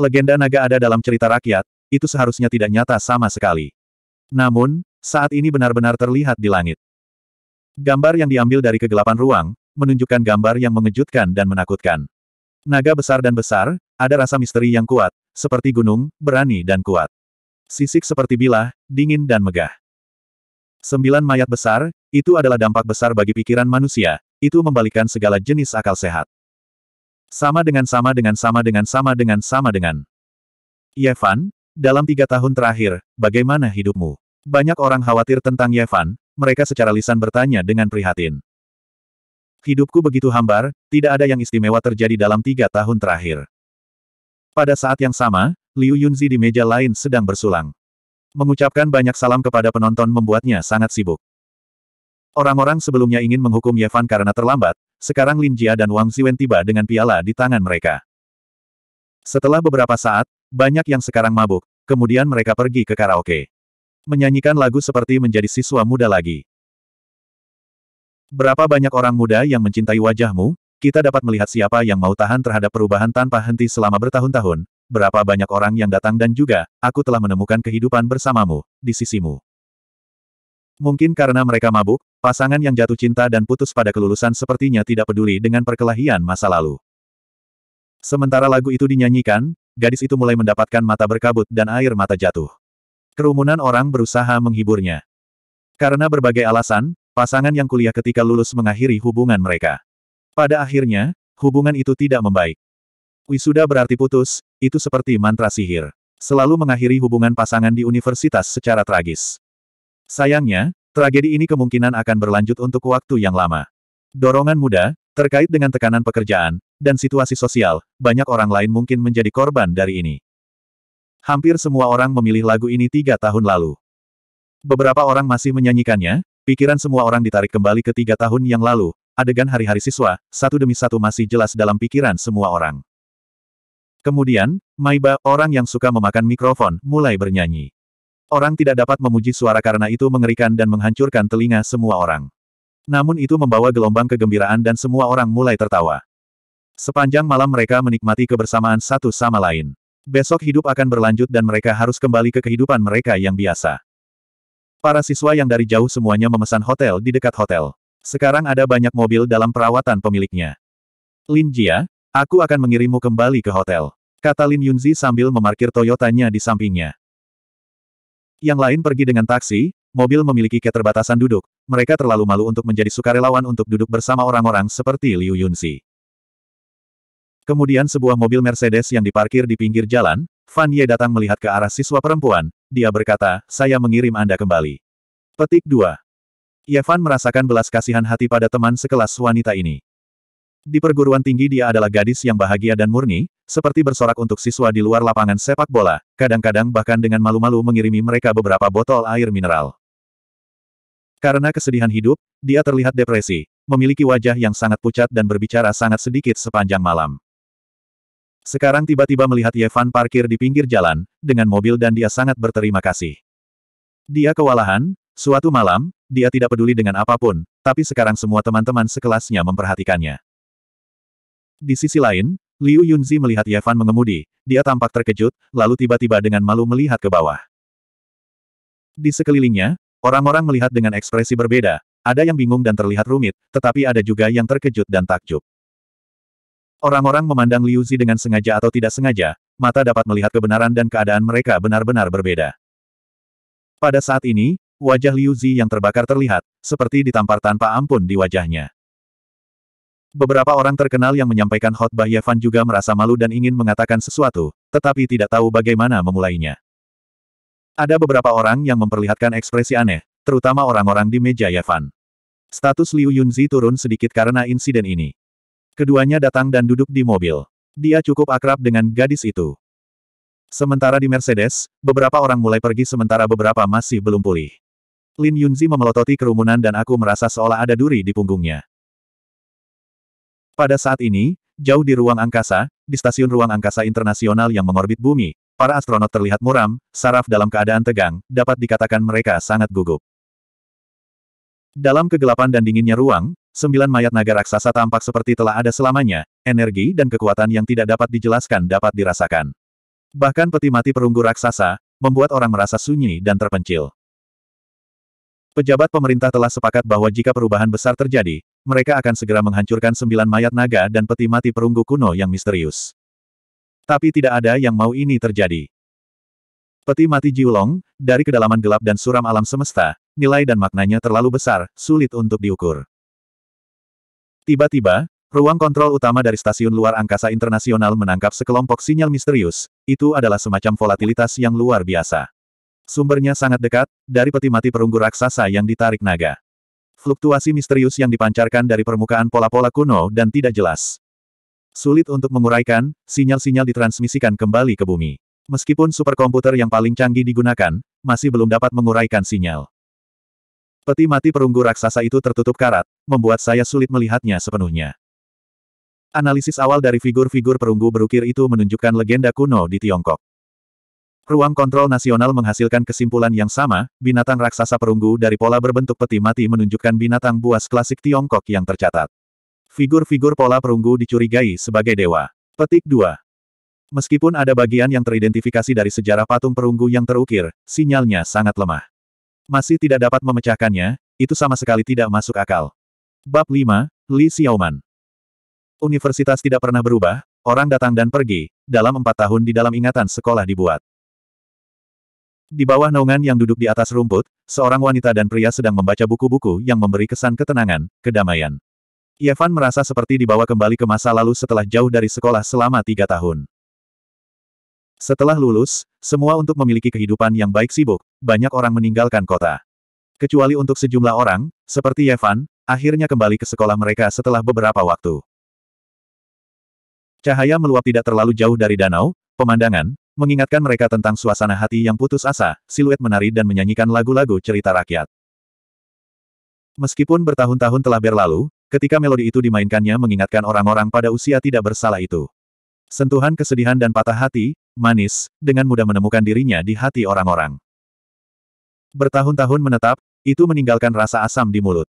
Legenda naga ada dalam cerita rakyat, itu seharusnya tidak nyata sama sekali. Namun, saat ini benar-benar terlihat di langit. Gambar yang diambil dari kegelapan ruang, menunjukkan gambar yang mengejutkan dan menakutkan. Naga besar dan besar, ada rasa misteri yang kuat, seperti gunung, berani dan kuat. Sisik seperti bilah, dingin dan megah. Sembilan mayat besar, itu adalah dampak besar bagi pikiran manusia, itu membalikan segala jenis akal sehat. Sama dengan sama dengan sama dengan sama dengan sama dengan. Yevan, dalam tiga tahun terakhir, bagaimana hidupmu? Banyak orang khawatir tentang Yevan, mereka secara lisan bertanya dengan prihatin. Hidupku begitu hambar, tidak ada yang istimewa terjadi dalam tiga tahun terakhir. Pada saat yang sama, Liu Yunzi di meja lain sedang bersulang. Mengucapkan banyak salam kepada penonton membuatnya sangat sibuk. Orang-orang sebelumnya ingin menghukum Yevan karena terlambat, sekarang Lin Jia dan Wang Ziwen tiba dengan piala di tangan mereka. Setelah beberapa saat, banyak yang sekarang mabuk, kemudian mereka pergi ke karaoke. Menyanyikan lagu seperti menjadi siswa muda lagi. Berapa banyak orang muda yang mencintai wajahmu, kita dapat melihat siapa yang mau tahan terhadap perubahan tanpa henti selama bertahun-tahun, berapa banyak orang yang datang dan juga, aku telah menemukan kehidupan bersamamu, di sisimu. Mungkin karena mereka mabuk, pasangan yang jatuh cinta dan putus pada kelulusan sepertinya tidak peduli dengan perkelahian masa lalu. Sementara lagu itu dinyanyikan, gadis itu mulai mendapatkan mata berkabut dan air mata jatuh. Kerumunan orang berusaha menghiburnya. Karena berbagai alasan, Pasangan yang kuliah ketika lulus mengakhiri hubungan mereka. Pada akhirnya, hubungan itu tidak membaik. Wisuda berarti putus, itu seperti mantra sihir. Selalu mengakhiri hubungan pasangan di universitas secara tragis. Sayangnya, tragedi ini kemungkinan akan berlanjut untuk waktu yang lama. Dorongan muda, terkait dengan tekanan pekerjaan, dan situasi sosial, banyak orang lain mungkin menjadi korban dari ini. Hampir semua orang memilih lagu ini tiga tahun lalu. Beberapa orang masih menyanyikannya, Pikiran semua orang ditarik kembali ke tiga tahun yang lalu, adegan hari-hari siswa, satu demi satu masih jelas dalam pikiran semua orang. Kemudian, Maiba, orang yang suka memakan mikrofon, mulai bernyanyi. Orang tidak dapat memuji suara karena itu mengerikan dan menghancurkan telinga semua orang. Namun itu membawa gelombang kegembiraan dan semua orang mulai tertawa. Sepanjang malam mereka menikmati kebersamaan satu sama lain. Besok hidup akan berlanjut dan mereka harus kembali ke kehidupan mereka yang biasa. Para siswa yang dari jauh semuanya memesan hotel di dekat hotel. Sekarang ada banyak mobil dalam perawatan pemiliknya. Lin Jia, aku akan mengirimmu kembali ke hotel. Kata Lin Yunzi sambil memarkir Toyotanya di sampingnya. Yang lain pergi dengan taksi, mobil memiliki keterbatasan duduk, mereka terlalu malu untuk menjadi sukarelawan untuk duduk bersama orang-orang seperti Liu Yunzi. Kemudian sebuah mobil Mercedes yang diparkir di pinggir jalan, Fan Ye datang melihat ke arah siswa perempuan, dia berkata, saya mengirim Anda kembali. Petik 2. Fan merasakan belas kasihan hati pada teman sekelas wanita ini. Di perguruan tinggi dia adalah gadis yang bahagia dan murni, seperti bersorak untuk siswa di luar lapangan sepak bola, kadang-kadang bahkan dengan malu-malu mengirimi mereka beberapa botol air mineral. Karena kesedihan hidup, dia terlihat depresi, memiliki wajah yang sangat pucat dan berbicara sangat sedikit sepanjang malam. Sekarang tiba-tiba melihat Yevan parkir di pinggir jalan, dengan mobil dan dia sangat berterima kasih. Dia kewalahan, suatu malam, dia tidak peduli dengan apapun, tapi sekarang semua teman-teman sekelasnya memperhatikannya. Di sisi lain, Liu Yunzi melihat Yevan mengemudi, dia tampak terkejut, lalu tiba-tiba dengan malu melihat ke bawah. Di sekelilingnya, orang-orang melihat dengan ekspresi berbeda, ada yang bingung dan terlihat rumit, tetapi ada juga yang terkejut dan takjub. Orang-orang memandang Liu Zi dengan sengaja atau tidak sengaja, mata dapat melihat kebenaran dan keadaan mereka benar-benar berbeda. Pada saat ini, wajah Liu Zi yang terbakar terlihat, seperti ditampar tanpa ampun di wajahnya. Beberapa orang terkenal yang menyampaikan khotbah Yevan juga merasa malu dan ingin mengatakan sesuatu, tetapi tidak tahu bagaimana memulainya. Ada beberapa orang yang memperlihatkan ekspresi aneh, terutama orang-orang di meja Yevan. Status Liu Yunzi turun sedikit karena insiden ini. Keduanya datang dan duduk di mobil. Dia cukup akrab dengan gadis itu. Sementara di Mercedes, beberapa orang mulai pergi sementara beberapa masih belum pulih. Lin Yunzi memelototi kerumunan dan aku merasa seolah ada duri di punggungnya. Pada saat ini, jauh di ruang angkasa, di stasiun ruang angkasa internasional yang mengorbit bumi, para astronot terlihat muram, saraf dalam keadaan tegang, dapat dikatakan mereka sangat gugup. Dalam kegelapan dan dinginnya ruang, sembilan mayat naga raksasa tampak seperti telah ada selamanya, energi dan kekuatan yang tidak dapat dijelaskan dapat dirasakan. Bahkan peti mati perunggu raksasa, membuat orang merasa sunyi dan terpencil. Pejabat pemerintah telah sepakat bahwa jika perubahan besar terjadi, mereka akan segera menghancurkan sembilan mayat naga dan peti mati perunggu kuno yang misterius. Tapi tidak ada yang mau ini terjadi. Peti mati Jiulong, dari kedalaman gelap dan suram alam semesta, nilai dan maknanya terlalu besar, sulit untuk diukur. Tiba-tiba, ruang kontrol utama dari stasiun luar angkasa internasional menangkap sekelompok sinyal misterius, itu adalah semacam volatilitas yang luar biasa. Sumbernya sangat dekat, dari peti mati perunggu raksasa yang ditarik naga. Fluktuasi misterius yang dipancarkan dari permukaan pola-pola kuno dan tidak jelas. Sulit untuk menguraikan, sinyal-sinyal ditransmisikan kembali ke bumi. Meskipun superkomputer yang paling canggih digunakan, masih belum dapat menguraikan sinyal. Peti mati perunggu raksasa itu tertutup karat, membuat saya sulit melihatnya sepenuhnya. Analisis awal dari figur-figur perunggu berukir itu menunjukkan legenda kuno di Tiongkok. Ruang kontrol nasional menghasilkan kesimpulan yang sama, binatang raksasa perunggu dari pola berbentuk peti mati menunjukkan binatang buas klasik Tiongkok yang tercatat. Figur-figur pola perunggu dicurigai sebagai dewa. Petik 2. Meskipun ada bagian yang teridentifikasi dari sejarah patung perunggu yang terukir, sinyalnya sangat lemah. Masih tidak dapat memecahkannya, itu sama sekali tidak masuk akal. Bab 5, Li Xiaoman Universitas tidak pernah berubah, orang datang dan pergi, dalam empat tahun di dalam ingatan sekolah dibuat. Di bawah naungan yang duduk di atas rumput, seorang wanita dan pria sedang membaca buku-buku yang memberi kesan ketenangan, kedamaian. Yevan merasa seperti dibawa kembali ke masa lalu setelah jauh dari sekolah selama tiga tahun. Setelah lulus, semua untuk memiliki kehidupan yang baik sibuk, banyak orang meninggalkan kota. Kecuali untuk sejumlah orang, seperti Yevan, akhirnya kembali ke sekolah mereka setelah beberapa waktu. Cahaya meluap tidak terlalu jauh dari danau, pemandangan, mengingatkan mereka tentang suasana hati yang putus asa, siluet menari dan menyanyikan lagu-lagu cerita rakyat. Meskipun bertahun-tahun telah berlalu, ketika melodi itu dimainkannya mengingatkan orang-orang pada usia tidak bersalah itu. Sentuhan kesedihan dan patah hati, manis, dengan mudah menemukan dirinya di hati orang-orang. Bertahun-tahun menetap, itu meninggalkan rasa asam di mulut.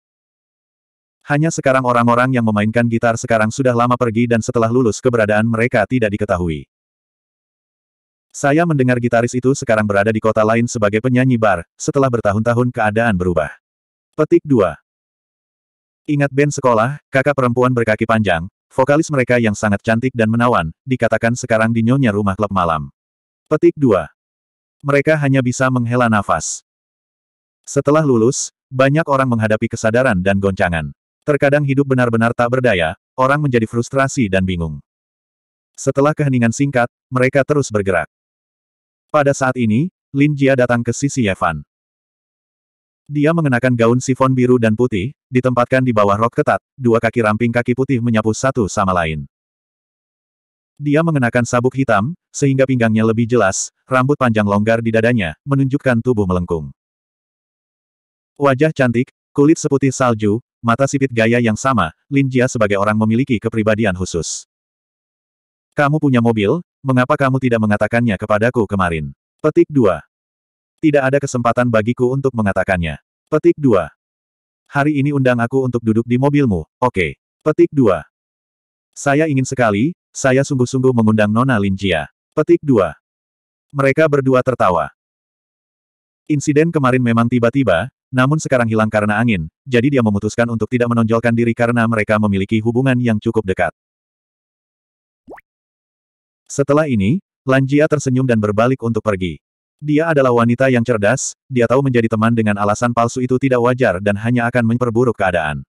Hanya sekarang orang-orang yang memainkan gitar sekarang sudah lama pergi dan setelah lulus keberadaan mereka tidak diketahui. Saya mendengar gitaris itu sekarang berada di kota lain sebagai penyanyi bar, setelah bertahun-tahun keadaan berubah. Petik 2. Ingat band sekolah, kakak perempuan berkaki panjang, Vokalis mereka yang sangat cantik dan menawan, dikatakan sekarang di nyonya rumah klub malam. Petik 2. Mereka hanya bisa menghela nafas. Setelah lulus, banyak orang menghadapi kesadaran dan goncangan. Terkadang hidup benar-benar tak berdaya, orang menjadi frustrasi dan bingung. Setelah keheningan singkat, mereka terus bergerak. Pada saat ini, Lin Jia datang ke sisi Yevan. Dia mengenakan gaun sifon biru dan putih, ditempatkan di bawah rok ketat, dua kaki ramping kaki putih menyapu satu sama lain. Dia mengenakan sabuk hitam, sehingga pinggangnya lebih jelas, rambut panjang longgar di dadanya, menunjukkan tubuh melengkung. Wajah cantik, kulit seputih salju, mata sipit gaya yang sama, Lin Jia sebagai orang memiliki kepribadian khusus. Kamu punya mobil, mengapa kamu tidak mengatakannya kepadaku kemarin? Petik 2. Tidak ada kesempatan bagiku untuk mengatakannya. Petik 2. Hari ini undang aku untuk duduk di mobilmu, oke. Petik 2. Saya ingin sekali, saya sungguh-sungguh mengundang Nona Linjia. Petik 2. Mereka berdua tertawa. Insiden kemarin memang tiba-tiba, namun sekarang hilang karena angin, jadi dia memutuskan untuk tidak menonjolkan diri karena mereka memiliki hubungan yang cukup dekat. Setelah ini, Lanjia tersenyum dan berbalik untuk pergi. Dia adalah wanita yang cerdas, dia tahu menjadi teman dengan alasan palsu itu tidak wajar dan hanya akan memperburuk keadaan.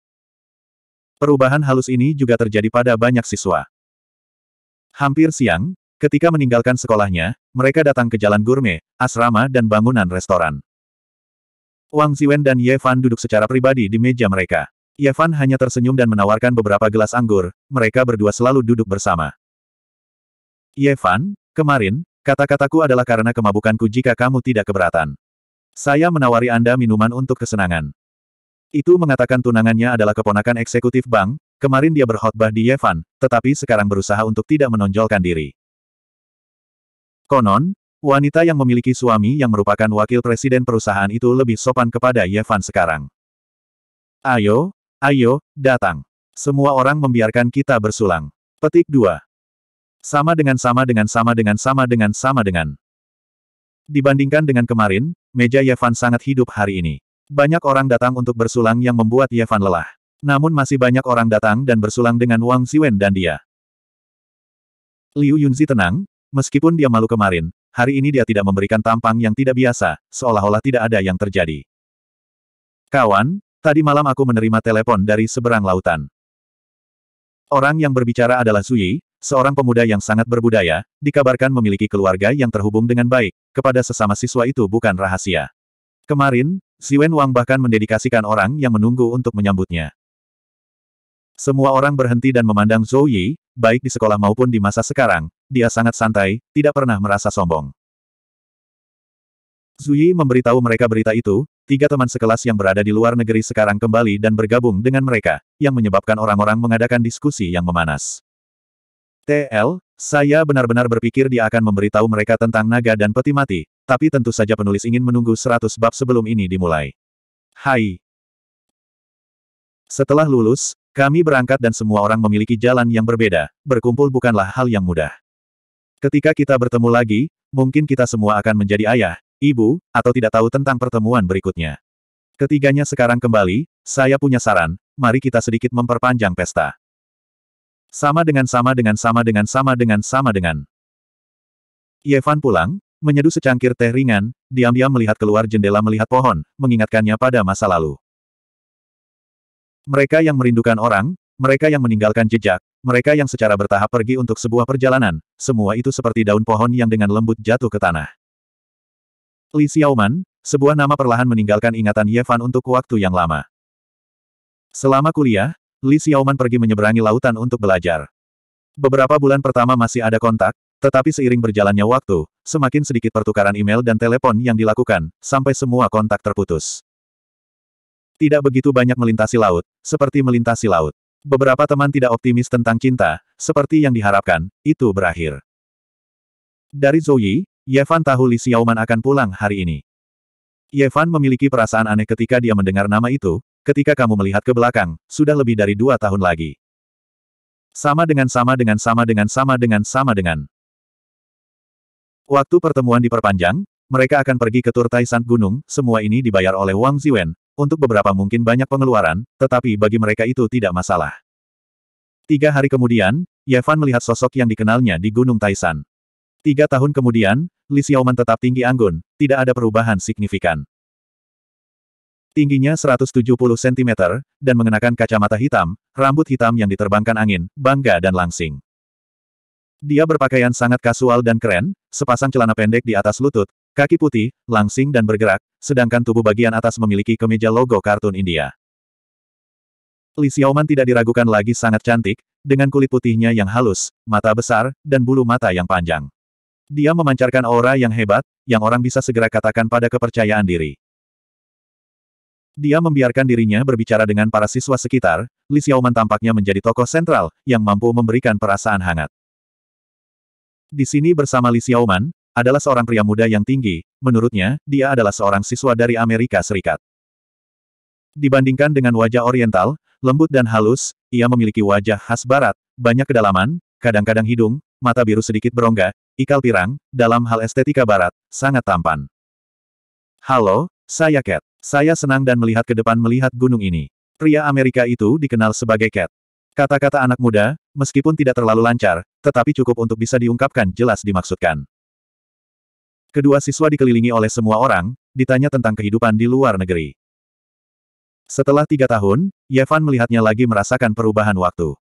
Perubahan halus ini juga terjadi pada banyak siswa. Hampir siang, ketika meninggalkan sekolahnya, mereka datang ke jalan gourmet, asrama dan bangunan restoran. Wang Ziwen dan Ye Fan duduk secara pribadi di meja mereka. Ye Fan hanya tersenyum dan menawarkan beberapa gelas anggur, mereka berdua selalu duduk bersama. Ye Fan, kemarin, Kata-kataku adalah karena kemabukanku jika kamu tidak keberatan. Saya menawari Anda minuman untuk kesenangan. Itu mengatakan tunangannya adalah keponakan eksekutif bank, kemarin dia berkhotbah di Yevan, tetapi sekarang berusaha untuk tidak menonjolkan diri. Konon, wanita yang memiliki suami yang merupakan wakil presiden perusahaan itu lebih sopan kepada Yevan sekarang. Ayo, ayo, datang. Semua orang membiarkan kita bersulang. Petik 2. Sama dengan sama dengan sama dengan sama dengan sama dengan. Dibandingkan dengan kemarin, meja Yevan sangat hidup hari ini. Banyak orang datang untuk bersulang yang membuat Yevan lelah. Namun masih banyak orang datang dan bersulang dengan Wang Ziwen dan dia. Liu Yunzi tenang, meskipun dia malu kemarin, hari ini dia tidak memberikan tampang yang tidak biasa, seolah-olah tidak ada yang terjadi. Kawan, Tadi malam aku menerima telepon dari seberang lautan. Orang yang berbicara adalah Zuyi, seorang pemuda yang sangat berbudaya, dikabarkan memiliki keluarga yang terhubung dengan baik, kepada sesama siswa itu bukan rahasia. Kemarin, Wen Wang bahkan mendedikasikan orang yang menunggu untuk menyambutnya. Semua orang berhenti dan memandang Zhou Yi, baik di sekolah maupun di masa sekarang, dia sangat santai, tidak pernah merasa sombong. Yi memberitahu mereka berita itu, tiga teman sekelas yang berada di luar negeri sekarang kembali dan bergabung dengan mereka, yang menyebabkan orang-orang mengadakan diskusi yang memanas. TL, saya benar-benar berpikir dia akan memberitahu mereka tentang naga dan peti mati, tapi tentu saja penulis ingin menunggu 100 bab sebelum ini dimulai. Hai. Setelah lulus, kami berangkat dan semua orang memiliki jalan yang berbeda, berkumpul bukanlah hal yang mudah. Ketika kita bertemu lagi, mungkin kita semua akan menjadi ayah, ibu, atau tidak tahu tentang pertemuan berikutnya. Ketiganya sekarang kembali, saya punya saran, mari kita sedikit memperpanjang pesta. Sama dengan sama dengan sama dengan sama dengan sama dengan. Yevan pulang, menyeduh secangkir teh ringan, diam-diam melihat keluar jendela melihat pohon, mengingatkannya pada masa lalu. Mereka yang merindukan orang, mereka yang meninggalkan jejak, mereka yang secara bertahap pergi untuk sebuah perjalanan, semua itu seperti daun pohon yang dengan lembut jatuh ke tanah. Li Xiaoman, sebuah nama perlahan meninggalkan ingatan Ye untuk waktu yang lama. Selama kuliah, Li Xiaoman pergi menyeberangi lautan untuk belajar. Beberapa bulan pertama masih ada kontak, tetapi seiring berjalannya waktu, semakin sedikit pertukaran email dan telepon yang dilakukan, sampai semua kontak terputus. Tidak begitu banyak melintasi laut, seperti melintasi laut. Beberapa teman tidak optimis tentang cinta, seperti yang diharapkan, itu berakhir. Dari Zhou Yi, Yevan tahu Li Xiaoman akan pulang hari ini. Yevan memiliki perasaan aneh ketika dia mendengar nama itu, ketika kamu melihat ke belakang, sudah lebih dari dua tahun lagi. Sama dengan sama dengan sama dengan sama dengan sama dengan. Waktu pertemuan diperpanjang, mereka akan pergi ke tur Taisan Gunung, semua ini dibayar oleh Wang Ziwen, untuk beberapa mungkin banyak pengeluaran, tetapi bagi mereka itu tidak masalah. Tiga hari kemudian, Yevan melihat sosok yang dikenalnya di Gunung Taisan. Tiga tahun kemudian, Li Xiaoman tetap tinggi anggun, tidak ada perubahan signifikan. Tingginya 170 cm, dan mengenakan kacamata hitam, rambut hitam yang diterbangkan angin, bangga dan langsing. Dia berpakaian sangat kasual dan keren, sepasang celana pendek di atas lutut, kaki putih, langsing dan bergerak, sedangkan tubuh bagian atas memiliki kemeja logo kartun India. Li Xiaoman tidak diragukan lagi sangat cantik, dengan kulit putihnya yang halus, mata besar, dan bulu mata yang panjang. Dia memancarkan aura yang hebat, yang orang bisa segera katakan pada kepercayaan diri. Dia membiarkan dirinya berbicara dengan para siswa sekitar, Li Xiaoman tampaknya menjadi tokoh sentral, yang mampu memberikan perasaan hangat. Di sini bersama Li Xiaoman, adalah seorang pria muda yang tinggi, menurutnya, dia adalah seorang siswa dari Amerika Serikat. Dibandingkan dengan wajah oriental, lembut dan halus, ia memiliki wajah khas barat, banyak kedalaman, kadang-kadang hidung, mata biru sedikit berongga, ikal pirang, dalam hal estetika barat, sangat tampan. Halo, saya Cat. Saya senang dan melihat ke depan melihat gunung ini. Pria Amerika itu dikenal sebagai Cat. Kata-kata anak muda, meskipun tidak terlalu lancar, tetapi cukup untuk bisa diungkapkan jelas dimaksudkan. Kedua siswa dikelilingi oleh semua orang, ditanya tentang kehidupan di luar negeri. Setelah tiga tahun, Yevan melihatnya lagi merasakan perubahan waktu.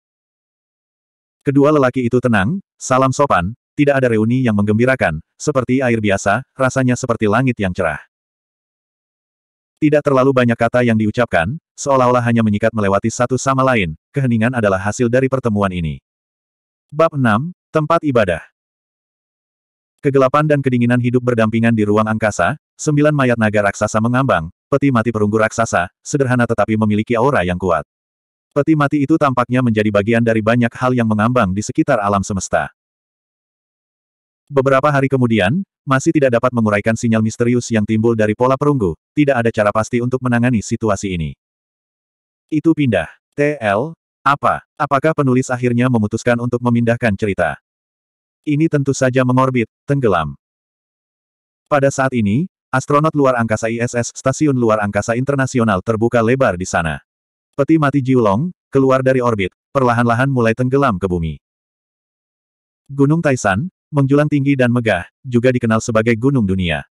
Kedua lelaki itu tenang, salam sopan, tidak ada reuni yang menggembirakan, seperti air biasa, rasanya seperti langit yang cerah. Tidak terlalu banyak kata yang diucapkan, seolah-olah hanya menyikat melewati satu sama lain, keheningan adalah hasil dari pertemuan ini. Bab 6, Tempat Ibadah Kegelapan dan kedinginan hidup berdampingan di ruang angkasa, sembilan mayat naga raksasa mengambang, peti mati perunggu raksasa, sederhana tetapi memiliki aura yang kuat. Peti mati itu tampaknya menjadi bagian dari banyak hal yang mengambang di sekitar alam semesta. Beberapa hari kemudian, masih tidak dapat menguraikan sinyal misterius yang timbul dari pola perunggu, tidak ada cara pasti untuk menangani situasi ini. Itu pindah. TL, apa? Apakah penulis akhirnya memutuskan untuk memindahkan cerita? Ini tentu saja mengorbit, tenggelam. Pada saat ini, astronot luar angkasa ISS Stasiun Luar Angkasa Internasional terbuka lebar di sana. Peti mati Jiulong, keluar dari orbit, perlahan-lahan mulai tenggelam ke bumi. Gunung Taisan, menjulang tinggi dan megah, juga dikenal sebagai gunung dunia.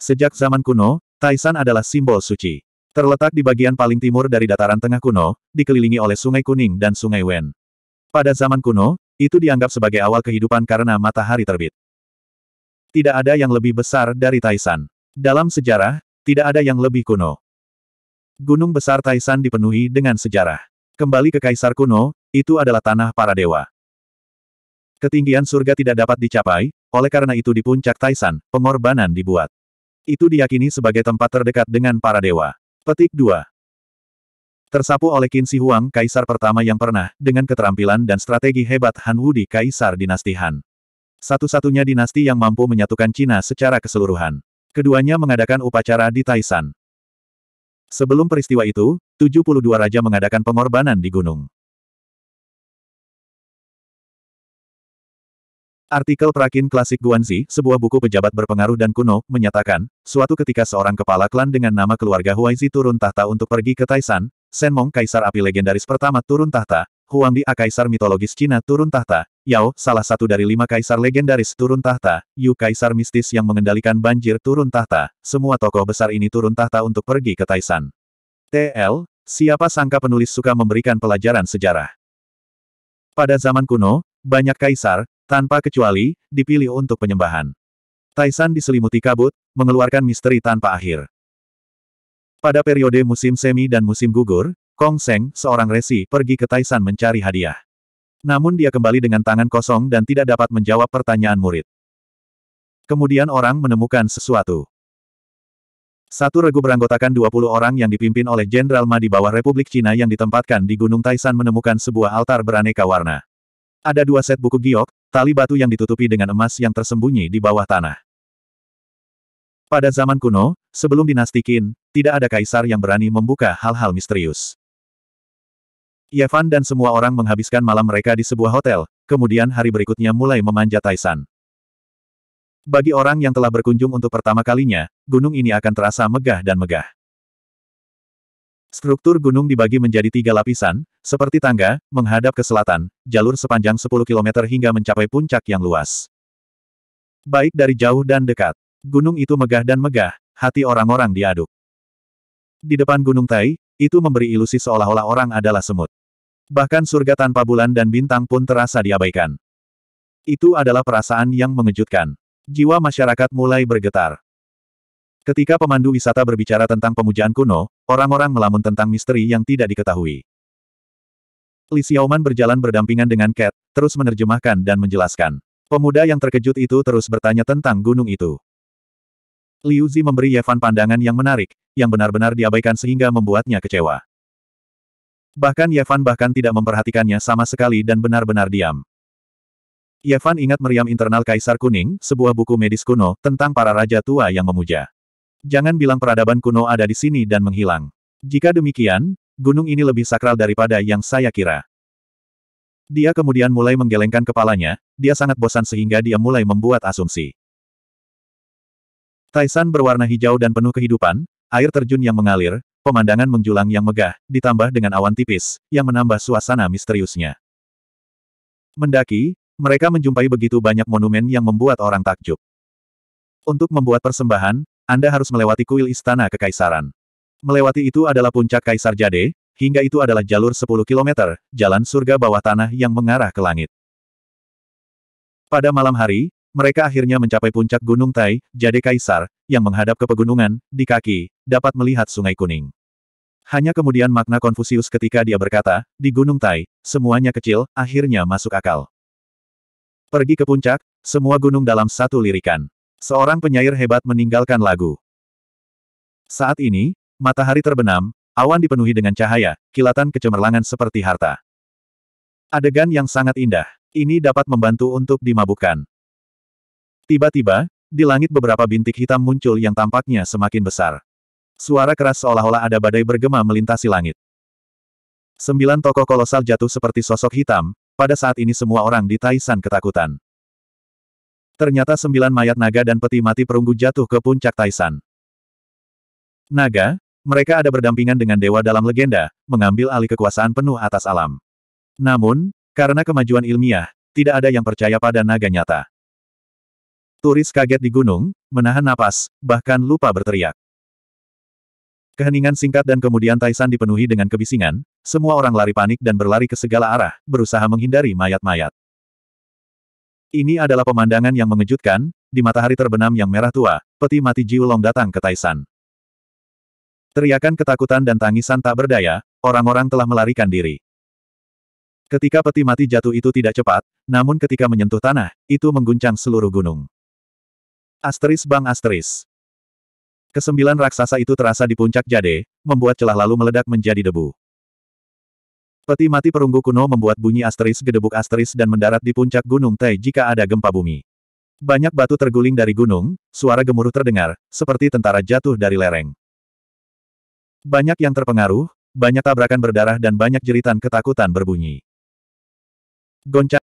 Sejak zaman kuno, Taisan adalah simbol suci. Terletak di bagian paling timur dari dataran tengah kuno, dikelilingi oleh Sungai Kuning dan Sungai Wen. Pada zaman kuno, itu dianggap sebagai awal kehidupan karena matahari terbit. Tidak ada yang lebih besar dari Taisan. Dalam sejarah, tidak ada yang lebih kuno. Gunung besar Taisan dipenuhi dengan sejarah. Kembali ke kaisar kuno, itu adalah tanah para dewa. Ketinggian surga tidak dapat dicapai, oleh karena itu di puncak Taisan, pengorbanan dibuat. Itu diyakini sebagai tempat terdekat dengan para dewa. Petik 2. Tersapu oleh Qin Shi Huang, kaisar pertama yang pernah, dengan keterampilan dan strategi hebat Han Wu di kaisar dinasti Han. Satu-satunya dinasti yang mampu menyatukan Cina secara keseluruhan. Keduanya mengadakan upacara di Taisan. Sebelum peristiwa itu, 72 raja mengadakan pengorbanan di gunung. Artikel Prakin Klasik Guanzi, sebuah buku pejabat berpengaruh dan kuno, menyatakan, suatu ketika seorang kepala klan dengan nama keluarga Huaizi turun tahta untuk pergi ke Taishan, Senmong Kaisar Api legendaris pertama turun tahta, Huangdi A Kaisar mitologis Cina turun tahta, Yao, salah satu dari lima kaisar legendaris turun tahta, Yu Kaisar mistis yang mengendalikan banjir turun tahta, semua tokoh besar ini turun tahta untuk pergi ke Taishan. TL, siapa sangka penulis suka memberikan pelajaran sejarah. Pada zaman kuno, banyak kaisar, tanpa kecuali, dipilih untuk penyembahan. Taisan diselimuti kabut, mengeluarkan misteri tanpa akhir. Pada periode musim semi dan musim gugur, Kong Seng, seorang resi, pergi ke Taisan mencari hadiah. Namun dia kembali dengan tangan kosong dan tidak dapat menjawab pertanyaan murid. Kemudian orang menemukan sesuatu. Satu regu beranggotakan 20 orang yang dipimpin oleh Jenderal Ma di bawah Republik Cina yang ditempatkan di Gunung Taisan menemukan sebuah altar beraneka warna. Ada dua set buku giok, tali batu yang ditutupi dengan emas yang tersembunyi di bawah tanah. Pada zaman kuno, sebelum dinasti Qin, tidak ada kaisar yang berani membuka hal-hal misterius. Yevan dan semua orang menghabiskan malam mereka di sebuah hotel, kemudian hari berikutnya mulai memanjat Taisan. Bagi orang yang telah berkunjung untuk pertama kalinya, gunung ini akan terasa megah dan megah. Struktur gunung dibagi menjadi tiga lapisan, seperti tangga, menghadap ke selatan, jalur sepanjang 10 km hingga mencapai puncak yang luas. Baik dari jauh dan dekat. Gunung itu megah dan megah, hati orang-orang diaduk. Di depan Gunung Tai, itu memberi ilusi seolah-olah orang adalah semut. Bahkan surga tanpa bulan dan bintang pun terasa diabaikan. Itu adalah perasaan yang mengejutkan. Jiwa masyarakat mulai bergetar. Ketika pemandu wisata berbicara tentang pemujaan kuno, Orang-orang melamun tentang misteri yang tidak diketahui. Li Xiaoman berjalan berdampingan dengan Cat, terus menerjemahkan dan menjelaskan. Pemuda yang terkejut itu terus bertanya tentang gunung itu. Liu Zi memberi Yevan pandangan yang menarik, yang benar-benar diabaikan sehingga membuatnya kecewa. Bahkan Yevan bahkan tidak memperhatikannya sama sekali dan benar-benar diam. Yevan ingat meriam internal Kaisar Kuning, sebuah buku medis kuno, tentang para raja tua yang memuja. Jangan bilang peradaban kuno ada di sini dan menghilang. Jika demikian, gunung ini lebih sakral daripada yang saya kira. Dia kemudian mulai menggelengkan kepalanya, dia sangat bosan sehingga dia mulai membuat asumsi. Taisan berwarna hijau dan penuh kehidupan, air terjun yang mengalir, pemandangan menjulang yang megah, ditambah dengan awan tipis, yang menambah suasana misteriusnya. Mendaki, mereka menjumpai begitu banyak monumen yang membuat orang takjub. Untuk membuat persembahan, anda harus melewati kuil istana kekaisaran. Melewati itu adalah puncak Kaisar Jade, hingga itu adalah jalur 10 km, jalan surga bawah tanah yang mengarah ke langit. Pada malam hari, mereka akhirnya mencapai puncak Gunung Tai, Jade Kaisar, yang menghadap ke pegunungan, di kaki, dapat melihat Sungai Kuning. Hanya kemudian makna Konfusius ketika dia berkata, di Gunung Tai, semuanya kecil, akhirnya masuk akal. Pergi ke puncak, semua gunung dalam satu lirikan. Seorang penyair hebat meninggalkan lagu. Saat ini, matahari terbenam, awan dipenuhi dengan cahaya, kilatan kecemerlangan seperti harta. Adegan yang sangat indah. Ini dapat membantu untuk dimabukkan. Tiba-tiba, di langit beberapa bintik hitam muncul yang tampaknya semakin besar. Suara keras seolah-olah ada badai bergema melintasi langit. Sembilan tokoh kolosal jatuh seperti sosok hitam, pada saat ini semua orang di Taisan ketakutan ternyata sembilan mayat naga dan peti mati perunggu jatuh ke puncak Taisan. Naga, mereka ada berdampingan dengan dewa dalam legenda, mengambil alih kekuasaan penuh atas alam. Namun, karena kemajuan ilmiah, tidak ada yang percaya pada naga nyata. Turis kaget di gunung, menahan napas, bahkan lupa berteriak. Keheningan singkat dan kemudian Taisan dipenuhi dengan kebisingan, semua orang lari panik dan berlari ke segala arah, berusaha menghindari mayat-mayat. Ini adalah pemandangan yang mengejutkan, di matahari terbenam yang merah tua, peti mati Jiulong datang ke Taisan. Teriakan ketakutan dan tangisan tak berdaya, orang-orang telah melarikan diri. Ketika peti mati jatuh itu tidak cepat, namun ketika menyentuh tanah, itu mengguncang seluruh gunung. Asteris bang asteris. Kesembilan raksasa itu terasa di puncak jade, membuat celah lalu meledak menjadi debu. Peti mati perunggu kuno membuat bunyi asteris gedebuk asteris dan mendarat di puncak Gunung Tai jika ada gempa bumi. Banyak batu terguling dari gunung, suara gemuruh terdengar, seperti tentara jatuh dari lereng. Banyak yang terpengaruh, banyak tabrakan berdarah dan banyak jeritan ketakutan berbunyi. Goncang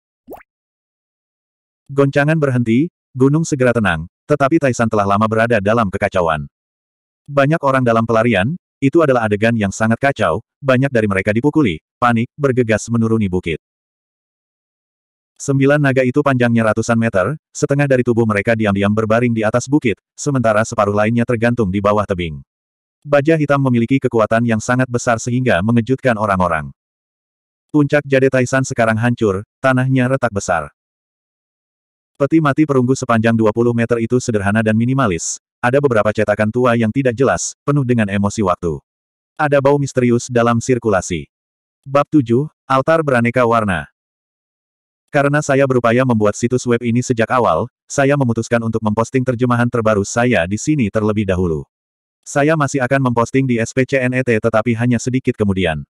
Goncangan berhenti, gunung segera tenang, tetapi Taisan telah lama berada dalam kekacauan. Banyak orang dalam pelarian, itu adalah adegan yang sangat kacau, banyak dari mereka dipukuli, panik, bergegas menuruni bukit. Sembilan naga itu panjangnya ratusan meter, setengah dari tubuh mereka diam-diam berbaring di atas bukit, sementara separuh lainnya tergantung di bawah tebing. Baja hitam memiliki kekuatan yang sangat besar sehingga mengejutkan orang-orang. Puncak Jade Taisan sekarang hancur, tanahnya retak besar. Peti mati perunggu sepanjang 20 meter itu sederhana dan minimalis, ada beberapa cetakan tua yang tidak jelas, penuh dengan emosi waktu. Ada bau misterius dalam sirkulasi. Bab 7, Altar Beraneka Warna Karena saya berupaya membuat situs web ini sejak awal, saya memutuskan untuk memposting terjemahan terbaru saya di sini terlebih dahulu. Saya masih akan memposting di SPCNET tetapi hanya sedikit kemudian.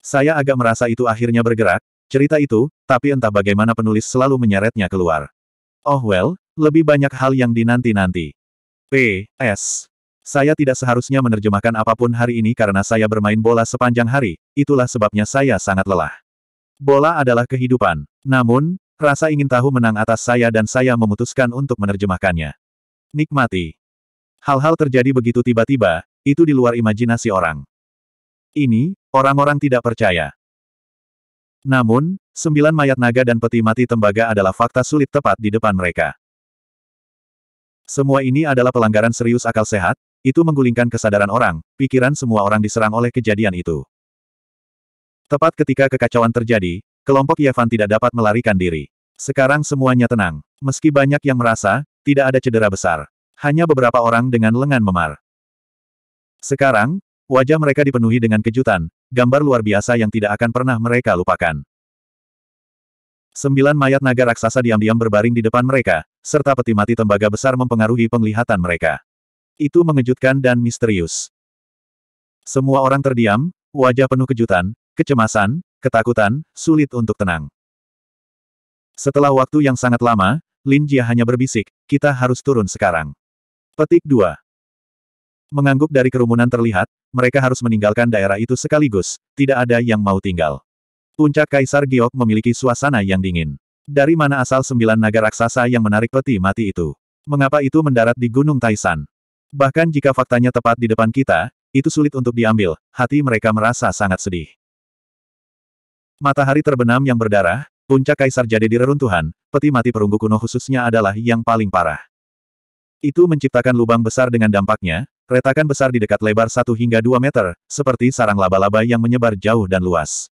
Saya agak merasa itu akhirnya bergerak, cerita itu, tapi entah bagaimana penulis selalu menyeretnya keluar. Oh well, lebih banyak hal yang dinanti-nanti. P.S. Saya tidak seharusnya menerjemahkan apapun hari ini karena saya bermain bola sepanjang hari, itulah sebabnya saya sangat lelah. Bola adalah kehidupan. Namun, rasa ingin tahu menang atas saya dan saya memutuskan untuk menerjemahkannya. Nikmati. Hal-hal terjadi begitu tiba-tiba, itu di luar imajinasi orang. Ini, orang-orang tidak percaya. Namun, sembilan mayat naga dan peti mati tembaga adalah fakta sulit tepat di depan mereka. Semua ini adalah pelanggaran serius akal sehat, itu menggulingkan kesadaran orang, pikiran semua orang diserang oleh kejadian itu. Tepat ketika kekacauan terjadi, kelompok Yevan tidak dapat melarikan diri. Sekarang semuanya tenang. Meski banyak yang merasa, tidak ada cedera besar. Hanya beberapa orang dengan lengan memar. Sekarang, wajah mereka dipenuhi dengan kejutan, gambar luar biasa yang tidak akan pernah mereka lupakan. Sembilan mayat naga raksasa diam-diam berbaring di depan mereka, serta peti mati tembaga besar mempengaruhi penglihatan mereka. Itu mengejutkan dan misterius. Semua orang terdiam, wajah penuh kejutan, kecemasan, ketakutan, sulit untuk tenang. Setelah waktu yang sangat lama, Lin Jia hanya berbisik, kita harus turun sekarang. Petik 2. Mengangguk dari kerumunan terlihat, mereka harus meninggalkan daerah itu sekaligus, tidak ada yang mau tinggal. Puncak Kaisar Giok memiliki suasana yang dingin. Dari mana asal sembilan naga raksasa yang menarik peti mati itu? Mengapa itu mendarat di Gunung Taisan? Bahkan jika faktanya tepat di depan kita, itu sulit untuk diambil, hati mereka merasa sangat sedih. Matahari terbenam yang berdarah, puncak Kaisar jadi di reruntuhan, peti mati perunggu kuno khususnya adalah yang paling parah. Itu menciptakan lubang besar dengan dampaknya, retakan besar di dekat lebar 1 hingga 2 meter, seperti sarang laba-laba yang menyebar jauh dan luas.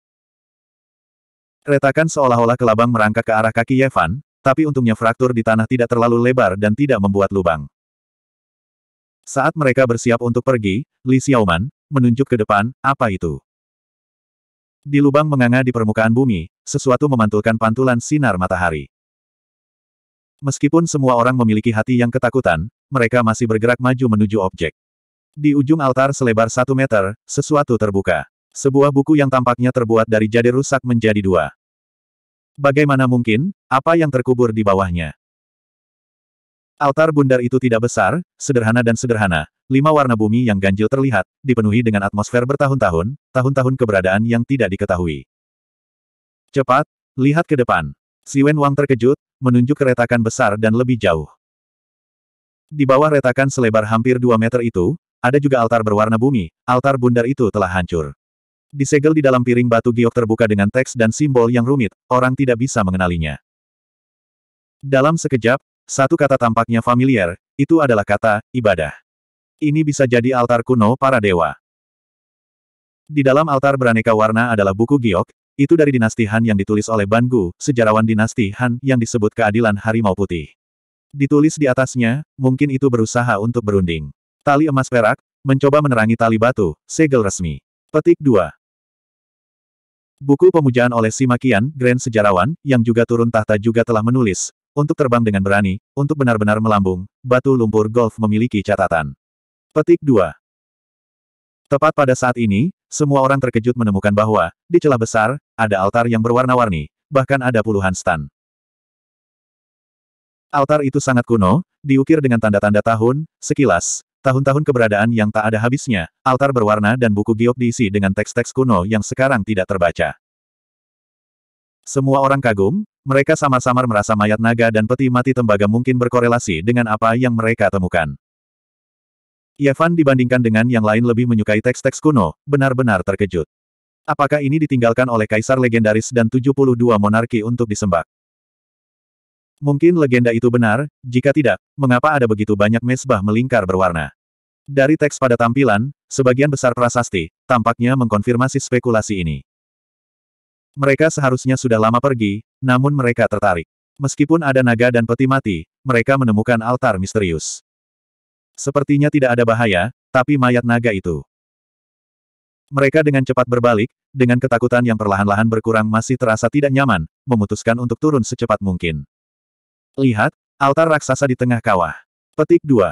Retakan seolah-olah kelabang merangkak ke arah kaki Yevan, tapi untungnya fraktur di tanah tidak terlalu lebar dan tidak membuat lubang. Saat mereka bersiap untuk pergi, Li Xiaoman menunjuk ke depan, apa itu? Di lubang menganga di permukaan bumi, sesuatu memantulkan pantulan sinar matahari. Meskipun semua orang memiliki hati yang ketakutan, mereka masih bergerak maju menuju objek. Di ujung altar selebar satu meter, sesuatu terbuka. Sebuah buku yang tampaknya terbuat dari jadi rusak menjadi dua. Bagaimana mungkin, apa yang terkubur di bawahnya? Altar bundar itu tidak besar, sederhana dan sederhana. Lima warna bumi yang ganjil terlihat, dipenuhi dengan atmosfer bertahun-tahun, tahun-tahun keberadaan yang tidak diketahui. Cepat, lihat ke depan. Si Wen Wang terkejut, menunjuk ke retakan besar dan lebih jauh. Di bawah retakan selebar hampir dua meter itu, ada juga altar berwarna bumi, altar bundar itu telah hancur. Disegel di dalam piring batu giok terbuka dengan teks dan simbol yang rumit, orang tidak bisa mengenalinya. Dalam sekejap, satu kata tampaknya familiar, itu adalah kata, ibadah. Ini bisa jadi altar kuno para dewa. Di dalam altar beraneka warna adalah buku giok, itu dari dinasti Han yang ditulis oleh Ban Gu, sejarawan dinasti Han yang disebut keadilan harimau putih. Ditulis di atasnya, mungkin itu berusaha untuk berunding. Tali emas perak, mencoba menerangi tali batu, segel resmi. Petik 2. Buku pemujaan oleh Sima Qian, Grand Sejarawan, yang juga turun tahta juga telah menulis, untuk terbang dengan berani, untuk benar-benar melambung, batu lumpur golf memiliki catatan. Petik 2. Tepat pada saat ini, semua orang terkejut menemukan bahwa, di celah besar, ada altar yang berwarna-warni, bahkan ada puluhan stan. Altar itu sangat kuno, diukir dengan tanda-tanda tahun, sekilas, Tahun-tahun keberadaan yang tak ada habisnya, altar berwarna dan buku giok diisi dengan teks-teks kuno yang sekarang tidak terbaca. Semua orang kagum, mereka samar-samar merasa mayat naga dan peti mati tembaga mungkin berkorelasi dengan apa yang mereka temukan. Yevan dibandingkan dengan yang lain lebih menyukai teks-teks kuno, benar-benar terkejut. Apakah ini ditinggalkan oleh kaisar legendaris dan 72 monarki untuk disembah? Mungkin legenda itu benar, jika tidak, mengapa ada begitu banyak mesbah melingkar berwarna? Dari teks pada tampilan, sebagian besar prasasti, tampaknya mengkonfirmasi spekulasi ini. Mereka seharusnya sudah lama pergi, namun mereka tertarik. Meskipun ada naga dan peti mati, mereka menemukan altar misterius. Sepertinya tidak ada bahaya, tapi mayat naga itu. Mereka dengan cepat berbalik, dengan ketakutan yang perlahan-lahan berkurang masih terasa tidak nyaman, memutuskan untuk turun secepat mungkin. Lihat, altar raksasa di tengah kawah. Petik 2.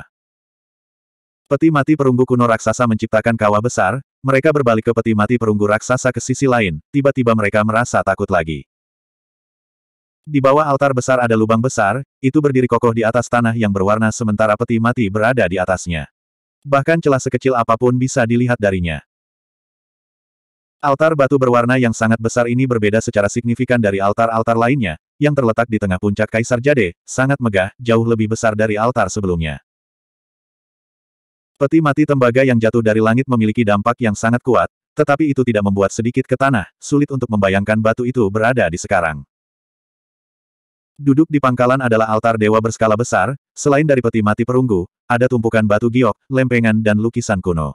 Peti mati perunggu kuno raksasa menciptakan kawah besar, mereka berbalik ke peti mati perunggu raksasa ke sisi lain, tiba-tiba mereka merasa takut lagi. Di bawah altar besar ada lubang besar, itu berdiri kokoh di atas tanah yang berwarna sementara peti mati berada di atasnya. Bahkan celah sekecil apapun bisa dilihat darinya. Altar batu berwarna yang sangat besar ini berbeda secara signifikan dari altar-altar lainnya, yang terletak di tengah puncak Kaisar Jade, sangat megah, jauh lebih besar dari altar sebelumnya. Peti mati tembaga yang jatuh dari langit memiliki dampak yang sangat kuat, tetapi itu tidak membuat sedikit ke tanah, sulit untuk membayangkan batu itu berada di sekarang. Duduk di pangkalan adalah altar dewa berskala besar, selain dari peti mati perunggu, ada tumpukan batu giok, lempengan dan lukisan kuno.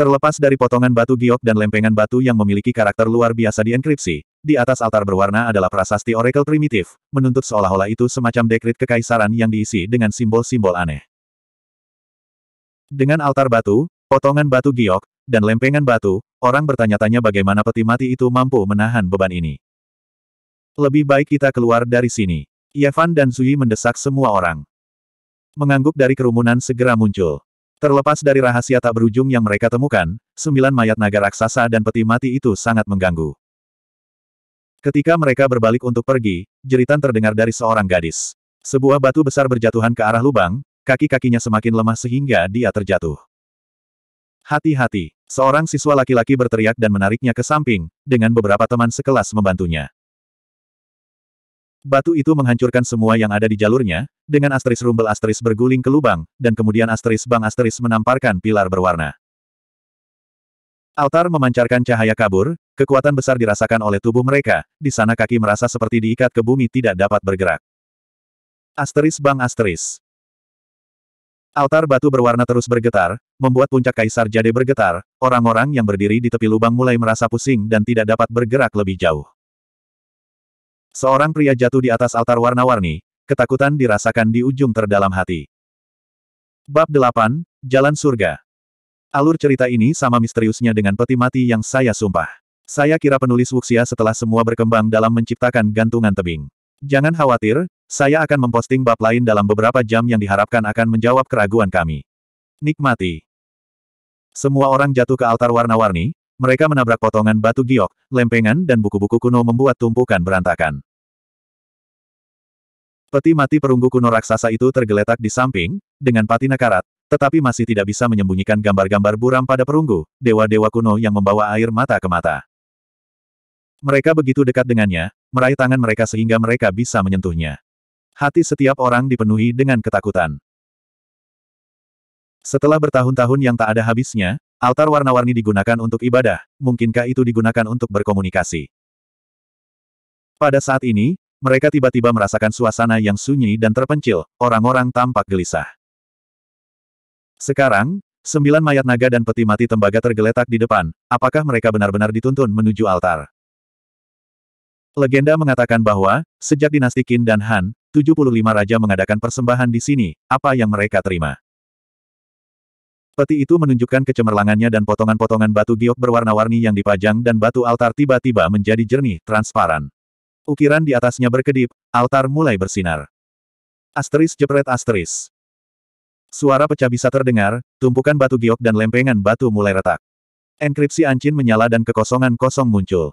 Terlepas dari potongan batu giok dan lempengan batu yang memiliki karakter luar biasa dienkripsi, di atas altar berwarna adalah prasasti oracle primitif, menuntut seolah-olah itu semacam dekrit kekaisaran yang diisi dengan simbol-simbol aneh. Dengan altar batu, potongan batu giok, dan lempengan batu, orang bertanya-tanya bagaimana peti mati itu mampu menahan beban ini. Lebih baik kita keluar dari sini. Yevan dan Zui mendesak semua orang. Mengangguk dari kerumunan segera muncul. Terlepas dari rahasia tak berujung yang mereka temukan, sembilan mayat naga raksasa dan peti mati itu sangat mengganggu. Ketika mereka berbalik untuk pergi, jeritan terdengar dari seorang gadis. Sebuah batu besar berjatuhan ke arah lubang, kaki-kakinya semakin lemah sehingga dia terjatuh. Hati-hati, seorang siswa laki-laki berteriak dan menariknya ke samping, dengan beberapa teman sekelas membantunya. Batu itu menghancurkan semua yang ada di jalurnya, dengan asteris rumbel asteris berguling ke lubang, dan kemudian asteris bang asteris menamparkan pilar berwarna. Altar memancarkan cahaya kabur, kekuatan besar dirasakan oleh tubuh mereka, di sana kaki merasa seperti diikat ke bumi tidak dapat bergerak. Asteris bang asteris. Altar batu berwarna terus bergetar, membuat puncak Kaisar Jade bergetar, orang-orang yang berdiri di tepi lubang mulai merasa pusing dan tidak dapat bergerak lebih jauh. Seorang pria jatuh di atas altar warna-warni, ketakutan dirasakan di ujung terdalam hati. Bab 8, Jalan Surga Alur cerita ini sama misteriusnya dengan peti mati yang saya sumpah. Saya kira penulis Wuxia setelah semua berkembang dalam menciptakan gantungan tebing. Jangan khawatir, saya akan memposting bab lain dalam beberapa jam yang diharapkan akan menjawab keraguan kami. Nikmati. Semua orang jatuh ke altar warna-warni, mereka menabrak potongan batu giok, lempengan dan buku-buku kuno membuat tumpukan berantakan. Peti mati perunggu kuno raksasa itu tergeletak di samping, dengan patina karat, tetapi masih tidak bisa menyembunyikan gambar-gambar buram pada perunggu, dewa-dewa kuno yang membawa air mata ke mata. Mereka begitu dekat dengannya, meraih tangan mereka sehingga mereka bisa menyentuhnya. Hati setiap orang dipenuhi dengan ketakutan. Setelah bertahun-tahun yang tak ada habisnya, Altar warna-warni digunakan untuk ibadah, mungkinkah itu digunakan untuk berkomunikasi? Pada saat ini, mereka tiba-tiba merasakan suasana yang sunyi dan terpencil, orang-orang tampak gelisah. Sekarang, sembilan mayat naga dan peti mati tembaga tergeletak di depan, apakah mereka benar-benar dituntun menuju altar? Legenda mengatakan bahwa, sejak dinasti Qin dan Han, 75 raja mengadakan persembahan di sini, apa yang mereka terima? Peti itu menunjukkan kecemerlangannya dan potongan-potongan batu giok berwarna-warni yang dipajang dan batu altar tiba-tiba menjadi jernih, transparan. Ukiran di atasnya berkedip, altar mulai bersinar. Asteris jepret asteris. Suara pecah bisa terdengar, tumpukan batu giok dan lempengan batu mulai retak. Enkripsi ancin menyala dan kekosongan kosong muncul.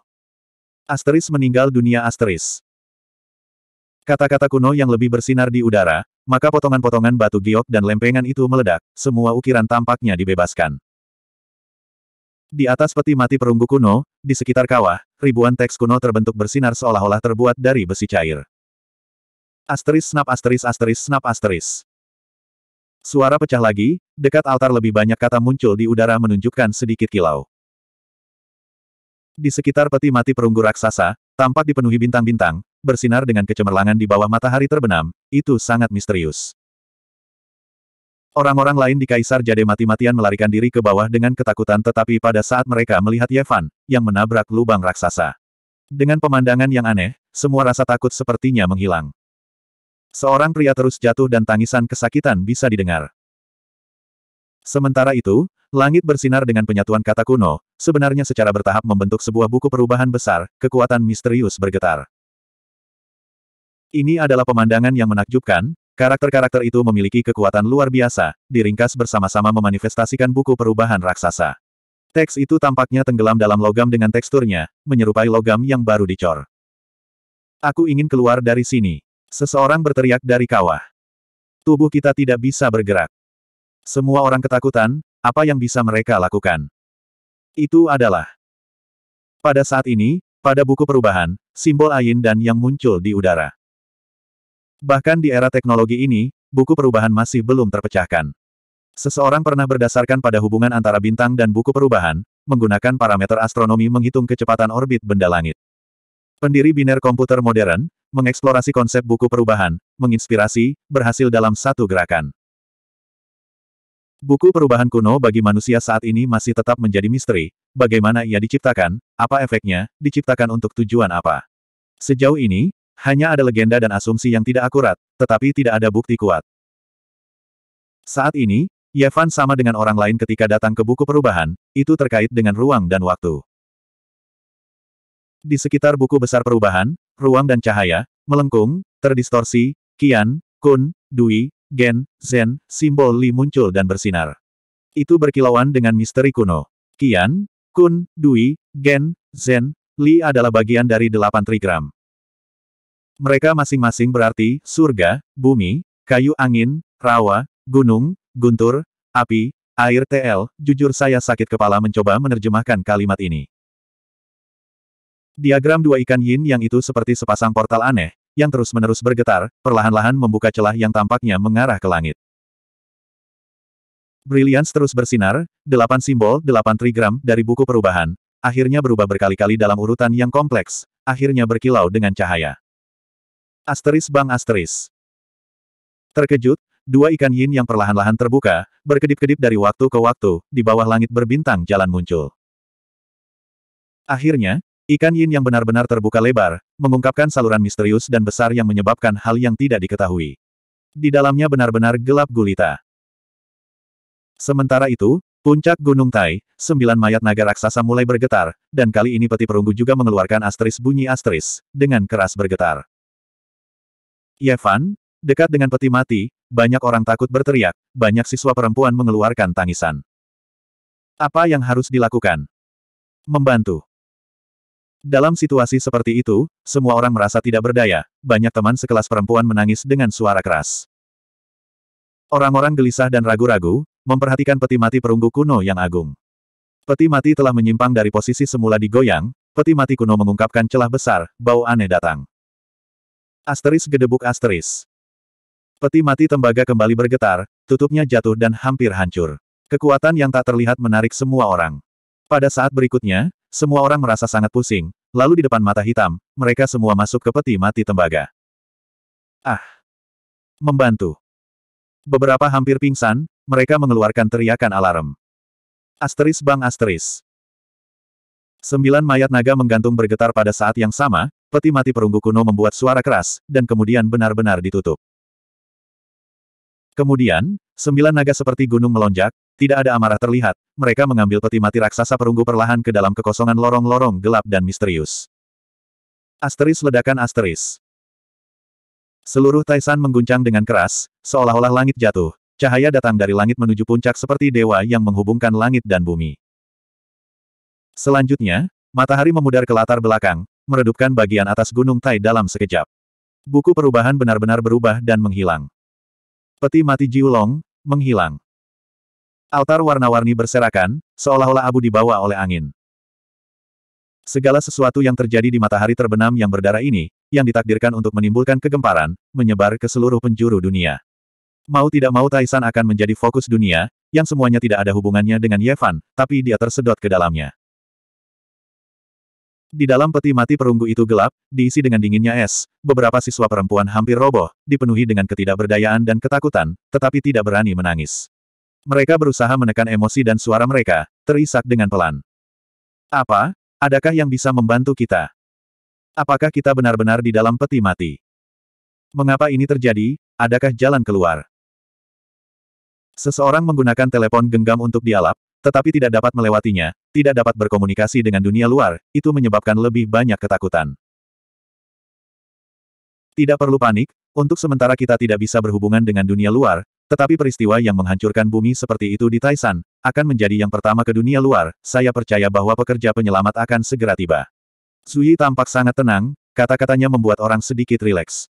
Asteris meninggal dunia asteris. Kata-kata kuno yang lebih bersinar di udara, maka potongan-potongan batu giok dan lempengan itu meledak, semua ukiran tampaknya dibebaskan. Di atas peti mati perunggu kuno, di sekitar kawah, ribuan teks kuno terbentuk bersinar seolah-olah terbuat dari besi cair. Asteris snap asteris asteris snap asteris. Suara pecah lagi, dekat altar lebih banyak kata muncul di udara menunjukkan sedikit kilau. Di sekitar peti mati perunggu raksasa, tampak dipenuhi bintang-bintang, bersinar dengan kecemerlangan di bawah matahari terbenam, itu sangat misterius. Orang-orang lain di Kaisar Jade mati-matian melarikan diri ke bawah dengan ketakutan tetapi pada saat mereka melihat Yevan, yang menabrak lubang raksasa. Dengan pemandangan yang aneh, semua rasa takut sepertinya menghilang. Seorang pria terus jatuh dan tangisan kesakitan bisa didengar. Sementara itu, langit bersinar dengan penyatuan kata kuno, sebenarnya secara bertahap membentuk sebuah buku perubahan besar, kekuatan misterius bergetar. Ini adalah pemandangan yang menakjubkan, karakter-karakter itu memiliki kekuatan luar biasa, diringkas bersama-sama memanifestasikan buku perubahan raksasa. Teks itu tampaknya tenggelam dalam logam dengan teksturnya, menyerupai logam yang baru dicor. Aku ingin keluar dari sini. Seseorang berteriak dari kawah. Tubuh kita tidak bisa bergerak. Semua orang ketakutan, apa yang bisa mereka lakukan? Itu adalah. Pada saat ini, pada buku perubahan, simbol Ayin dan yang muncul di udara. Bahkan di era teknologi ini, buku perubahan masih belum terpecahkan. Seseorang pernah berdasarkan pada hubungan antara bintang dan buku perubahan, menggunakan parameter astronomi menghitung kecepatan orbit benda langit. Pendiri biner komputer modern, mengeksplorasi konsep buku perubahan, menginspirasi, berhasil dalam satu gerakan. Buku perubahan kuno bagi manusia saat ini masih tetap menjadi misteri, bagaimana ia diciptakan, apa efeknya, diciptakan untuk tujuan apa. Sejauh ini, hanya ada legenda dan asumsi yang tidak akurat, tetapi tidak ada bukti kuat. Saat ini, Yevan sama dengan orang lain ketika datang ke buku perubahan, itu terkait dengan ruang dan waktu. Di sekitar buku besar perubahan, ruang dan cahaya, melengkung, terdistorsi, kian, kun, dui, gen, zen, simbol li muncul dan bersinar. Itu berkilauan dengan misteri kuno. Kian, kun, dui, gen, zen, li adalah bagian dari delapan trigram. Mereka masing-masing berarti surga, bumi, kayu angin, rawa, gunung, guntur, api, air TL, jujur saya sakit kepala mencoba menerjemahkan kalimat ini. Diagram dua ikan yin yang itu seperti sepasang portal aneh, yang terus-menerus bergetar, perlahan-lahan membuka celah yang tampaknya mengarah ke langit. Brilliance terus bersinar, delapan simbol, delapan trigram dari buku perubahan, akhirnya berubah berkali-kali dalam urutan yang kompleks, akhirnya berkilau dengan cahaya. Asteris bang asteris. Terkejut, dua ikan yin yang perlahan-lahan terbuka, berkedip-kedip dari waktu ke waktu, di bawah langit berbintang jalan muncul. Akhirnya, ikan yin yang benar-benar terbuka lebar, mengungkapkan saluran misterius dan besar yang menyebabkan hal yang tidak diketahui. Di dalamnya benar-benar gelap gulita. Sementara itu, puncak Gunung Tai, sembilan mayat naga raksasa mulai bergetar, dan kali ini peti perunggu juga mengeluarkan asteris bunyi asteris, dengan keras bergetar. Yevan, iya, dekat dengan peti mati, banyak orang takut berteriak, banyak siswa perempuan mengeluarkan tangisan. Apa yang harus dilakukan? Membantu. Dalam situasi seperti itu, semua orang merasa tidak berdaya, banyak teman sekelas perempuan menangis dengan suara keras. Orang-orang gelisah dan ragu-ragu, memperhatikan peti mati perunggu kuno yang agung. Peti mati telah menyimpang dari posisi semula digoyang, peti mati kuno mengungkapkan celah besar, bau aneh datang. Asteris gedebuk asteris. Peti mati tembaga kembali bergetar, tutupnya jatuh dan hampir hancur. Kekuatan yang tak terlihat menarik semua orang. Pada saat berikutnya, semua orang merasa sangat pusing, lalu di depan mata hitam, mereka semua masuk ke peti mati tembaga. Ah! Membantu. Beberapa hampir pingsan, mereka mengeluarkan teriakan alarm. Asteris bang asteris. Sembilan mayat naga menggantung bergetar pada saat yang sama, Peti mati perunggu kuno membuat suara keras, dan kemudian benar-benar ditutup. Kemudian, sembilan naga seperti gunung melonjak, tidak ada amarah terlihat, mereka mengambil peti mati raksasa perunggu perlahan ke dalam kekosongan lorong-lorong gelap dan misterius. Asteris ledakan asteris. Seluruh Taisan mengguncang dengan keras, seolah-olah langit jatuh. Cahaya datang dari langit menuju puncak seperti dewa yang menghubungkan langit dan bumi. Selanjutnya, matahari memudar ke latar belakang, meredupkan bagian atas gunung Tai dalam sekejap. Buku perubahan benar-benar berubah dan menghilang. Peti mati Jiulong, menghilang. Altar warna-warni berserakan, seolah-olah abu dibawa oleh angin. Segala sesuatu yang terjadi di matahari terbenam yang berdarah ini, yang ditakdirkan untuk menimbulkan kegemparan, menyebar ke seluruh penjuru dunia. Mau tidak mau Taisan akan menjadi fokus dunia, yang semuanya tidak ada hubungannya dengan Yevan, tapi dia tersedot ke dalamnya. Di dalam peti mati perunggu itu gelap, diisi dengan dinginnya es, beberapa siswa perempuan hampir roboh, dipenuhi dengan ketidakberdayaan dan ketakutan, tetapi tidak berani menangis. Mereka berusaha menekan emosi dan suara mereka, terisak dengan pelan. Apa? Adakah yang bisa membantu kita? Apakah kita benar-benar di dalam peti mati? Mengapa ini terjadi? Adakah jalan keluar? Seseorang menggunakan telepon genggam untuk dialap, tetapi tidak dapat melewatinya, tidak dapat berkomunikasi dengan dunia luar, itu menyebabkan lebih banyak ketakutan. Tidak perlu panik, untuk sementara kita tidak bisa berhubungan dengan dunia luar, tetapi peristiwa yang menghancurkan bumi seperti itu di Taisan, akan menjadi yang pertama ke dunia luar, saya percaya bahwa pekerja penyelamat akan segera tiba. Sui tampak sangat tenang, kata-katanya membuat orang sedikit rileks.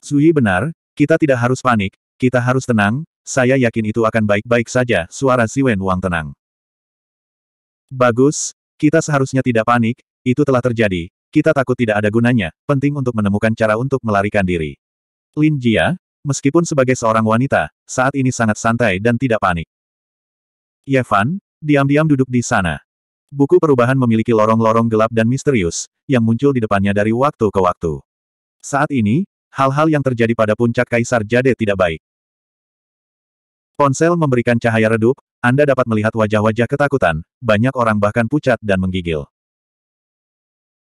Sui benar, kita tidak harus panik, kita harus tenang, saya yakin itu akan baik-baik saja, suara Wen Wang tenang. Bagus, kita seharusnya tidak panik, itu telah terjadi, kita takut tidak ada gunanya, penting untuk menemukan cara untuk melarikan diri. Lin Jia, meskipun sebagai seorang wanita, saat ini sangat santai dan tidak panik. Yevan, diam-diam duduk di sana. Buku perubahan memiliki lorong-lorong gelap dan misterius, yang muncul di depannya dari waktu ke waktu. Saat ini, hal-hal yang terjadi pada puncak Kaisar Jade tidak baik. Ponsel memberikan cahaya redup, Anda dapat melihat wajah-wajah ketakutan, banyak orang bahkan pucat dan menggigil.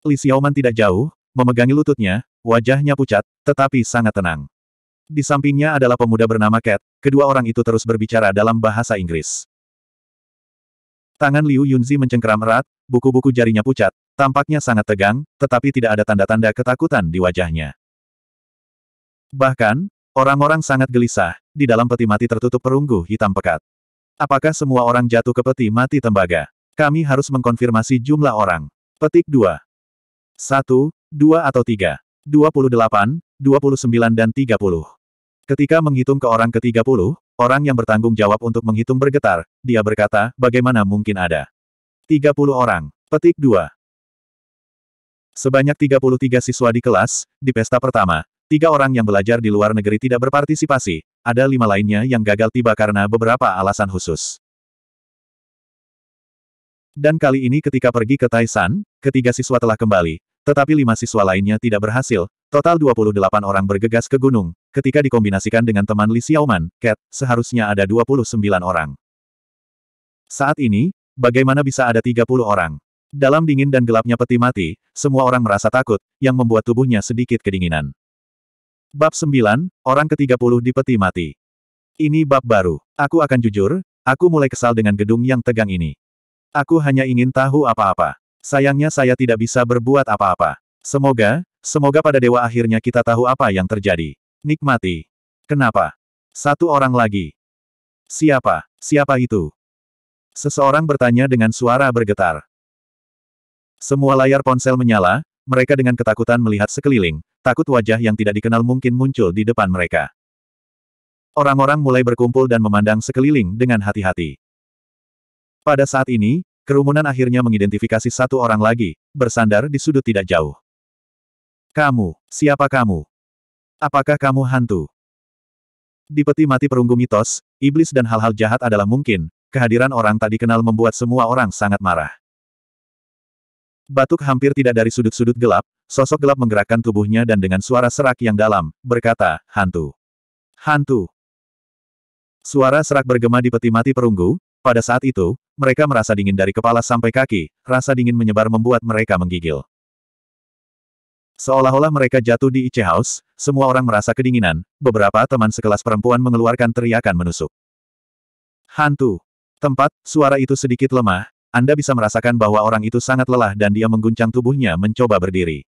Li Xiaoman tidak jauh, memegangi lututnya, wajahnya pucat, tetapi sangat tenang. Di sampingnya adalah pemuda bernama Cat, kedua orang itu terus berbicara dalam bahasa Inggris. Tangan Liu Yunzi mencengkeram erat, buku-buku jarinya pucat, tampaknya sangat tegang, tetapi tidak ada tanda-tanda ketakutan di wajahnya. Bahkan, Orang-orang sangat gelisah, di dalam peti mati tertutup perunggu hitam pekat. Apakah semua orang jatuh ke peti mati tembaga? Kami harus mengkonfirmasi jumlah orang. Petik 2. 1, 2 atau 3. 28, 29 dan 30. Ketika menghitung ke orang ke-30, orang yang bertanggung jawab untuk menghitung bergetar, dia berkata, bagaimana mungkin ada? 30 orang. Petik 2. Sebanyak 33 siswa di kelas, di pesta pertama, Tiga orang yang belajar di luar negeri tidak berpartisipasi, ada lima lainnya yang gagal tiba karena beberapa alasan khusus. Dan kali ini ketika pergi ke Taishan, ketiga siswa telah kembali, tetapi lima siswa lainnya tidak berhasil. Total 28 orang bergegas ke gunung, ketika dikombinasikan dengan teman Li Xiaoman, Cat, seharusnya ada 29 orang. Saat ini, bagaimana bisa ada 30 orang? Dalam dingin dan gelapnya peti mati, semua orang merasa takut, yang membuat tubuhnya sedikit kedinginan. Bab 9, Orang ke-30 di Peti Mati. Ini bab baru. Aku akan jujur, aku mulai kesal dengan gedung yang tegang ini. Aku hanya ingin tahu apa-apa. Sayangnya saya tidak bisa berbuat apa-apa. Semoga, semoga pada dewa akhirnya kita tahu apa yang terjadi. Nikmati. Kenapa? Satu orang lagi. Siapa? Siapa itu? Seseorang bertanya dengan suara bergetar. Semua layar ponsel menyala, mereka dengan ketakutan melihat sekeliling, takut wajah yang tidak dikenal mungkin muncul di depan mereka. Orang-orang mulai berkumpul dan memandang sekeliling dengan hati-hati. Pada saat ini, kerumunan akhirnya mengidentifikasi satu orang lagi, bersandar di sudut tidak jauh. Kamu, siapa kamu? Apakah kamu hantu? Di peti mati perunggu mitos, iblis dan hal-hal jahat adalah mungkin, kehadiran orang tak dikenal membuat semua orang sangat marah. Batuk hampir tidak dari sudut-sudut gelap, sosok gelap menggerakkan tubuhnya dan dengan suara serak yang dalam, berkata, hantu. Hantu. Suara serak bergema di peti mati perunggu, pada saat itu, mereka merasa dingin dari kepala sampai kaki, rasa dingin menyebar membuat mereka menggigil. Seolah-olah mereka jatuh di Ice House, semua orang merasa kedinginan, beberapa teman sekelas perempuan mengeluarkan teriakan menusuk. Hantu. Tempat, suara itu sedikit lemah, anda bisa merasakan bahwa orang itu sangat lelah dan dia mengguncang tubuhnya mencoba berdiri.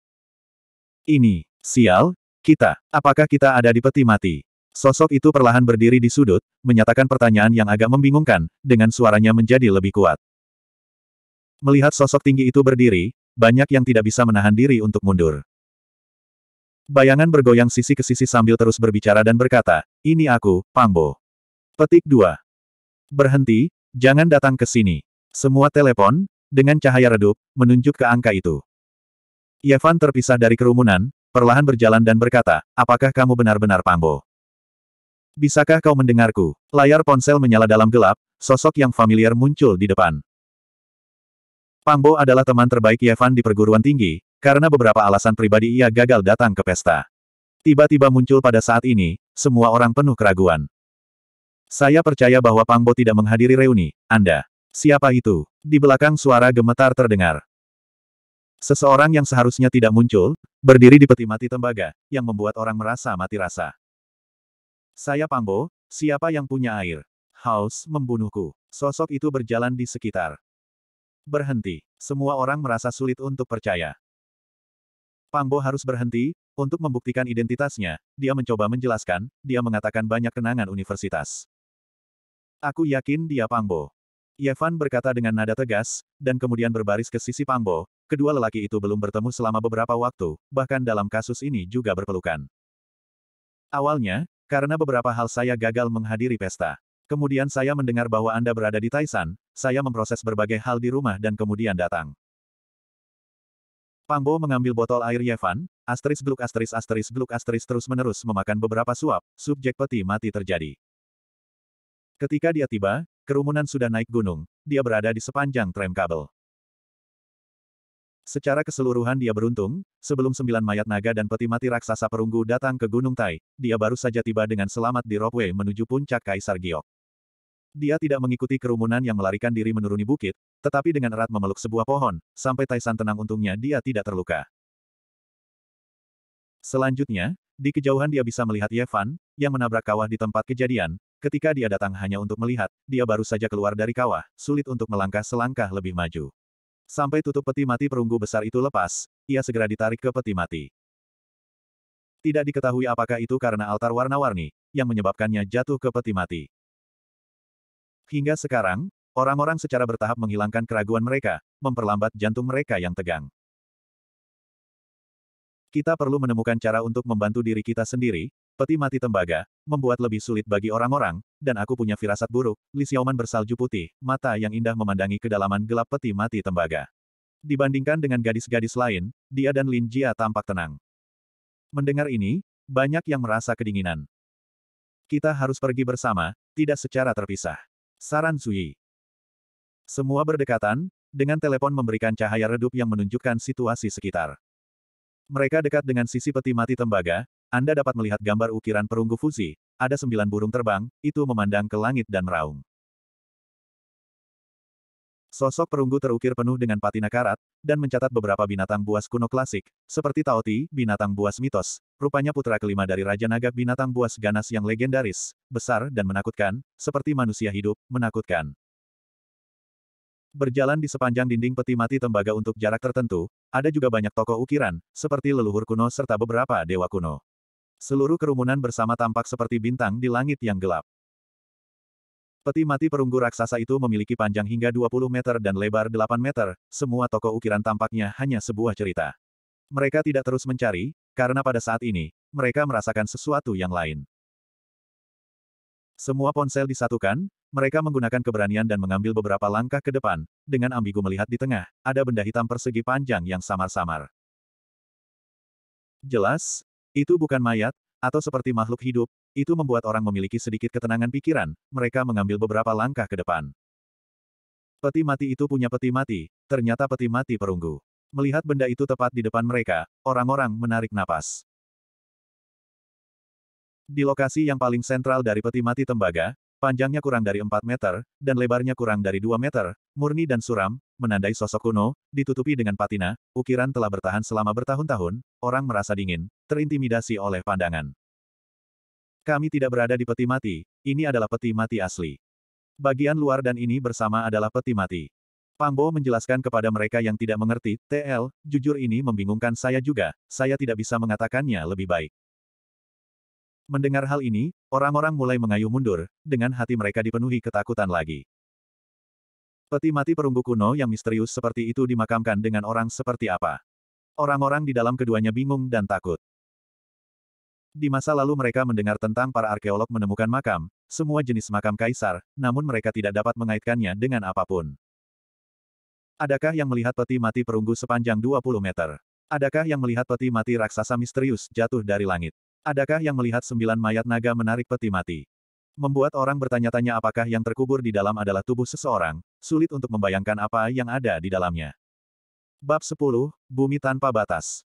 Ini, sial, kita, apakah kita ada di peti mati? Sosok itu perlahan berdiri di sudut, menyatakan pertanyaan yang agak membingungkan, dengan suaranya menjadi lebih kuat. Melihat sosok tinggi itu berdiri, banyak yang tidak bisa menahan diri untuk mundur. Bayangan bergoyang sisi ke sisi sambil terus berbicara dan berkata, ini aku, Pangbo. Petik 2. Berhenti, jangan datang ke sini. Semua telepon, dengan cahaya redup, menunjuk ke angka itu. Yevan terpisah dari kerumunan, perlahan berjalan dan berkata, apakah kamu benar-benar Pambo? Bisakah kau mendengarku? Layar ponsel menyala dalam gelap, sosok yang familiar muncul di depan. Pambo adalah teman terbaik Yevan di perguruan tinggi, karena beberapa alasan pribadi ia gagal datang ke pesta. Tiba-tiba muncul pada saat ini, semua orang penuh keraguan. Saya percaya bahwa Pangbo tidak menghadiri reuni, Anda. Siapa itu? Di belakang suara gemetar terdengar. Seseorang yang seharusnya tidak muncul, berdiri di peti mati tembaga, yang membuat orang merasa mati rasa. Saya Pangbo, siapa yang punya air? Haus membunuhku. Sosok itu berjalan di sekitar. Berhenti. Semua orang merasa sulit untuk percaya. Pangbo harus berhenti, untuk membuktikan identitasnya, dia mencoba menjelaskan, dia mengatakan banyak kenangan universitas. Aku yakin dia Pangbo. Yevan berkata dengan nada tegas, dan kemudian berbaris ke sisi Pangbo, kedua lelaki itu belum bertemu selama beberapa waktu, bahkan dalam kasus ini juga berpelukan. Awalnya, karena beberapa hal saya gagal menghadiri pesta. Kemudian saya mendengar bahwa Anda berada di Taisan, saya memproses berbagai hal di rumah dan kemudian datang. Pangbo mengambil botol air Yevan, asteris gluk asteris asteris gluk asteris terus-menerus memakan beberapa suap, subjek peti mati terjadi. Ketika dia tiba, Kerumunan sudah naik gunung, dia berada di sepanjang trem kabel. Secara keseluruhan dia beruntung, sebelum sembilan mayat naga dan peti mati raksasa perunggu datang ke Gunung Tai, dia baru saja tiba dengan selamat di ropeway menuju puncak Kaisar Giok. Dia tidak mengikuti kerumunan yang melarikan diri menuruni bukit, tetapi dengan erat memeluk sebuah pohon, sampai Taisan tenang untungnya dia tidak terluka. Selanjutnya, di kejauhan dia bisa melihat Yevan, yang menabrak kawah di tempat kejadian, Ketika dia datang hanya untuk melihat, dia baru saja keluar dari kawah, sulit untuk melangkah selangkah lebih maju. Sampai tutup peti mati perunggu besar itu lepas, ia segera ditarik ke peti mati. Tidak diketahui apakah itu karena altar warna-warni, yang menyebabkannya jatuh ke peti mati. Hingga sekarang, orang-orang secara bertahap menghilangkan keraguan mereka, memperlambat jantung mereka yang tegang. Kita perlu menemukan cara untuk membantu diri kita sendiri, peti mati tembaga, membuat lebih sulit bagi orang-orang, dan aku punya firasat buruk, Li Xiaoman bersalju putih, mata yang indah memandangi kedalaman gelap peti mati tembaga. Dibandingkan dengan gadis-gadis lain, dia dan Lin Jia tampak tenang. Mendengar ini, banyak yang merasa kedinginan. Kita harus pergi bersama, tidak secara terpisah. Saran Sui. Semua berdekatan, dengan telepon memberikan cahaya redup yang menunjukkan situasi sekitar. Mereka dekat dengan sisi peti mati tembaga, anda dapat melihat gambar ukiran perunggu Fuzi, ada sembilan burung terbang, itu memandang ke langit dan meraung. Sosok perunggu terukir penuh dengan patina karat, dan mencatat beberapa binatang buas kuno klasik, seperti Taoti, binatang buas mitos, rupanya putra kelima dari Raja Naga binatang buas ganas yang legendaris, besar dan menakutkan, seperti manusia hidup, menakutkan. Berjalan di sepanjang dinding peti mati tembaga untuk jarak tertentu, ada juga banyak tokoh ukiran, seperti leluhur kuno serta beberapa dewa kuno. Seluruh kerumunan bersama tampak seperti bintang di langit yang gelap. Peti mati perunggu raksasa itu memiliki panjang hingga 20 meter dan lebar 8 meter, semua toko ukiran tampaknya hanya sebuah cerita. Mereka tidak terus mencari, karena pada saat ini, mereka merasakan sesuatu yang lain. Semua ponsel disatukan, mereka menggunakan keberanian dan mengambil beberapa langkah ke depan, dengan ambigu melihat di tengah, ada benda hitam persegi panjang yang samar-samar. Jelas, itu bukan mayat, atau seperti makhluk hidup, itu membuat orang memiliki sedikit ketenangan pikiran, mereka mengambil beberapa langkah ke depan. Peti mati itu punya peti mati, ternyata peti mati perunggu. Melihat benda itu tepat di depan mereka, orang-orang menarik napas. Di lokasi yang paling sentral dari peti mati tembaga, panjangnya kurang dari 4 meter, dan lebarnya kurang dari 2 meter, murni dan suram, menandai sosok kuno, ditutupi dengan patina, ukiran telah bertahan selama bertahun-tahun, orang merasa dingin, terintimidasi oleh pandangan. Kami tidak berada di peti mati, ini adalah peti mati asli. Bagian luar dan ini bersama adalah peti mati. Pangbo menjelaskan kepada mereka yang tidak mengerti, TL, jujur ini membingungkan saya juga, saya tidak bisa mengatakannya lebih baik. Mendengar hal ini, orang-orang mulai mengayuh mundur, dengan hati mereka dipenuhi ketakutan lagi. Peti mati perunggu kuno yang misterius seperti itu dimakamkan dengan orang seperti apa? Orang-orang di dalam keduanya bingung dan takut. Di masa lalu mereka mendengar tentang para arkeolog menemukan makam, semua jenis makam kaisar, namun mereka tidak dapat mengaitkannya dengan apapun. Adakah yang melihat peti mati perunggu sepanjang 20 meter? Adakah yang melihat peti mati raksasa misterius jatuh dari langit? Adakah yang melihat sembilan mayat naga menarik peti mati? Membuat orang bertanya-tanya apakah yang terkubur di dalam adalah tubuh seseorang, sulit untuk membayangkan apa yang ada di dalamnya. Bab 10, Bumi Tanpa Batas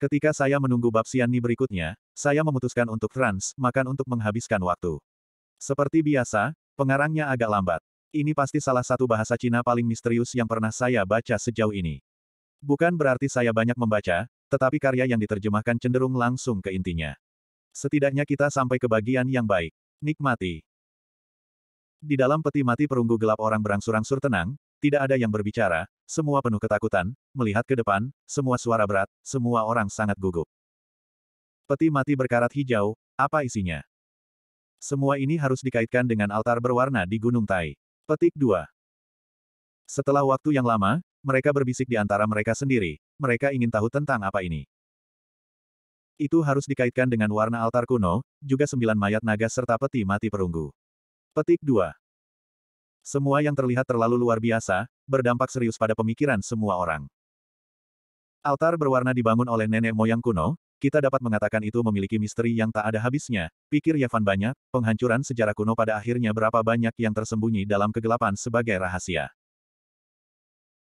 Ketika saya menunggu bab Siani berikutnya, saya memutuskan untuk trans, makan untuk menghabiskan waktu. Seperti biasa, pengarangnya agak lambat. Ini pasti salah satu bahasa Cina paling misterius yang pernah saya baca sejauh ini. Bukan berarti saya banyak membaca, tetapi karya yang diterjemahkan cenderung langsung ke intinya. Setidaknya kita sampai ke bagian yang baik. Nikmati. Di dalam peti mati perunggu gelap orang berangsur-angsur tenang, tidak ada yang berbicara, semua penuh ketakutan, melihat ke depan, semua suara berat, semua orang sangat gugup. Peti mati berkarat hijau, apa isinya? Semua ini harus dikaitkan dengan altar berwarna di Gunung Tai. Petik 2. Setelah waktu yang lama, mereka berbisik di antara mereka sendiri, mereka ingin tahu tentang apa ini. Itu harus dikaitkan dengan warna altar kuno, juga sembilan mayat naga serta peti mati perunggu. Petik 2. Semua yang terlihat terlalu luar biasa, berdampak serius pada pemikiran semua orang. Altar berwarna dibangun oleh nenek moyang kuno, kita dapat mengatakan itu memiliki misteri yang tak ada habisnya, pikir Yevan banyak, penghancuran sejarah kuno pada akhirnya berapa banyak yang tersembunyi dalam kegelapan sebagai rahasia.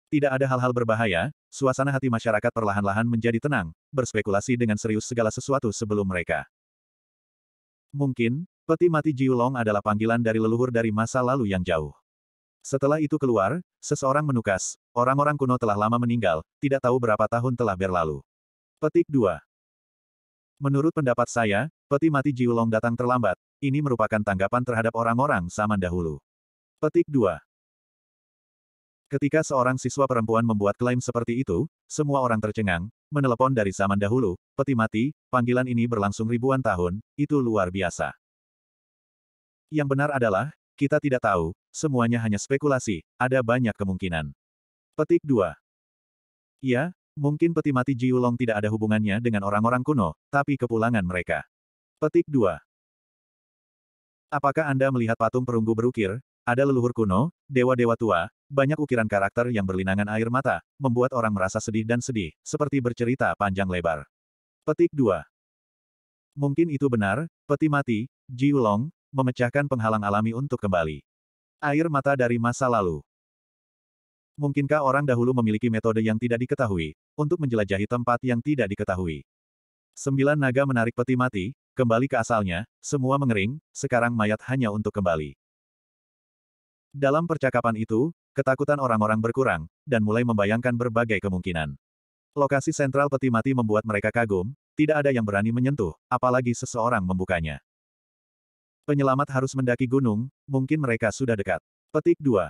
Tidak ada hal-hal berbahaya, suasana hati masyarakat perlahan-lahan menjadi tenang, berspekulasi dengan serius segala sesuatu sebelum mereka. Mungkin, Peti mati Jiulong adalah panggilan dari leluhur dari masa lalu yang jauh. Setelah itu keluar, seseorang menukas, orang-orang kuno telah lama meninggal, tidak tahu berapa tahun telah berlalu. Petik 2. Menurut pendapat saya, peti mati Jiulong datang terlambat, ini merupakan tanggapan terhadap orang-orang zaman dahulu. Petik 2. Ketika seorang siswa perempuan membuat klaim seperti itu, semua orang tercengang, menelepon dari zaman dahulu, peti mati, panggilan ini berlangsung ribuan tahun, itu luar biasa. Yang benar adalah, kita tidak tahu, semuanya hanya spekulasi, ada banyak kemungkinan. Petik 2. Ya, mungkin peti mati Jiulong tidak ada hubungannya dengan orang-orang kuno, tapi kepulangan mereka. Petik 2. Apakah Anda melihat patung perunggu berukir? Ada leluhur kuno, dewa-dewa tua, banyak ukiran karakter yang berlinangan air mata, membuat orang merasa sedih dan sedih, seperti bercerita panjang lebar. Petik 2. Mungkin itu benar, peti mati, Jiulong, memecahkan penghalang alami untuk kembali. Air mata dari masa lalu. Mungkinkah orang dahulu memiliki metode yang tidak diketahui, untuk menjelajahi tempat yang tidak diketahui? Sembilan naga menarik peti mati, kembali ke asalnya, semua mengering, sekarang mayat hanya untuk kembali. Dalam percakapan itu, ketakutan orang-orang berkurang, dan mulai membayangkan berbagai kemungkinan. Lokasi sentral peti mati membuat mereka kagum, tidak ada yang berani menyentuh, apalagi seseorang membukanya. Penyelamat harus mendaki gunung, mungkin mereka sudah dekat. Petik 2.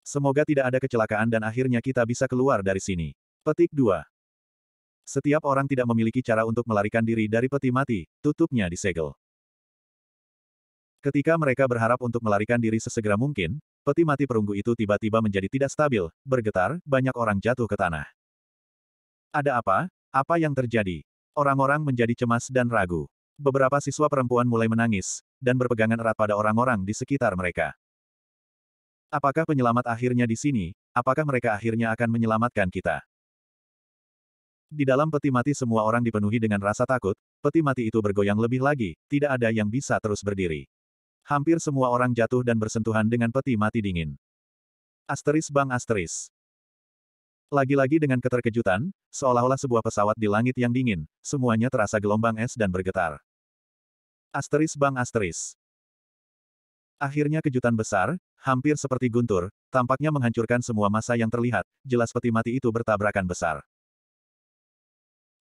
Semoga tidak ada kecelakaan dan akhirnya kita bisa keluar dari sini. Petik 2. Setiap orang tidak memiliki cara untuk melarikan diri dari peti mati, tutupnya disegel. Ketika mereka berharap untuk melarikan diri sesegera mungkin, peti mati perunggu itu tiba-tiba menjadi tidak stabil, bergetar, banyak orang jatuh ke tanah. Ada apa? Apa yang terjadi? Orang-orang menjadi cemas dan ragu. Beberapa siswa perempuan mulai menangis, dan berpegangan erat pada orang-orang di sekitar mereka. Apakah penyelamat akhirnya di sini, apakah mereka akhirnya akan menyelamatkan kita? Di dalam peti mati semua orang dipenuhi dengan rasa takut, peti mati itu bergoyang lebih lagi, tidak ada yang bisa terus berdiri. Hampir semua orang jatuh dan bersentuhan dengan peti mati dingin. Asteris bang asteris. Lagi-lagi dengan keterkejutan, seolah-olah sebuah pesawat di langit yang dingin, semuanya terasa gelombang es dan bergetar. Asteris bang asteris. Akhirnya kejutan besar, hampir seperti guntur, tampaknya menghancurkan semua masa yang terlihat, jelas peti mati itu bertabrakan besar.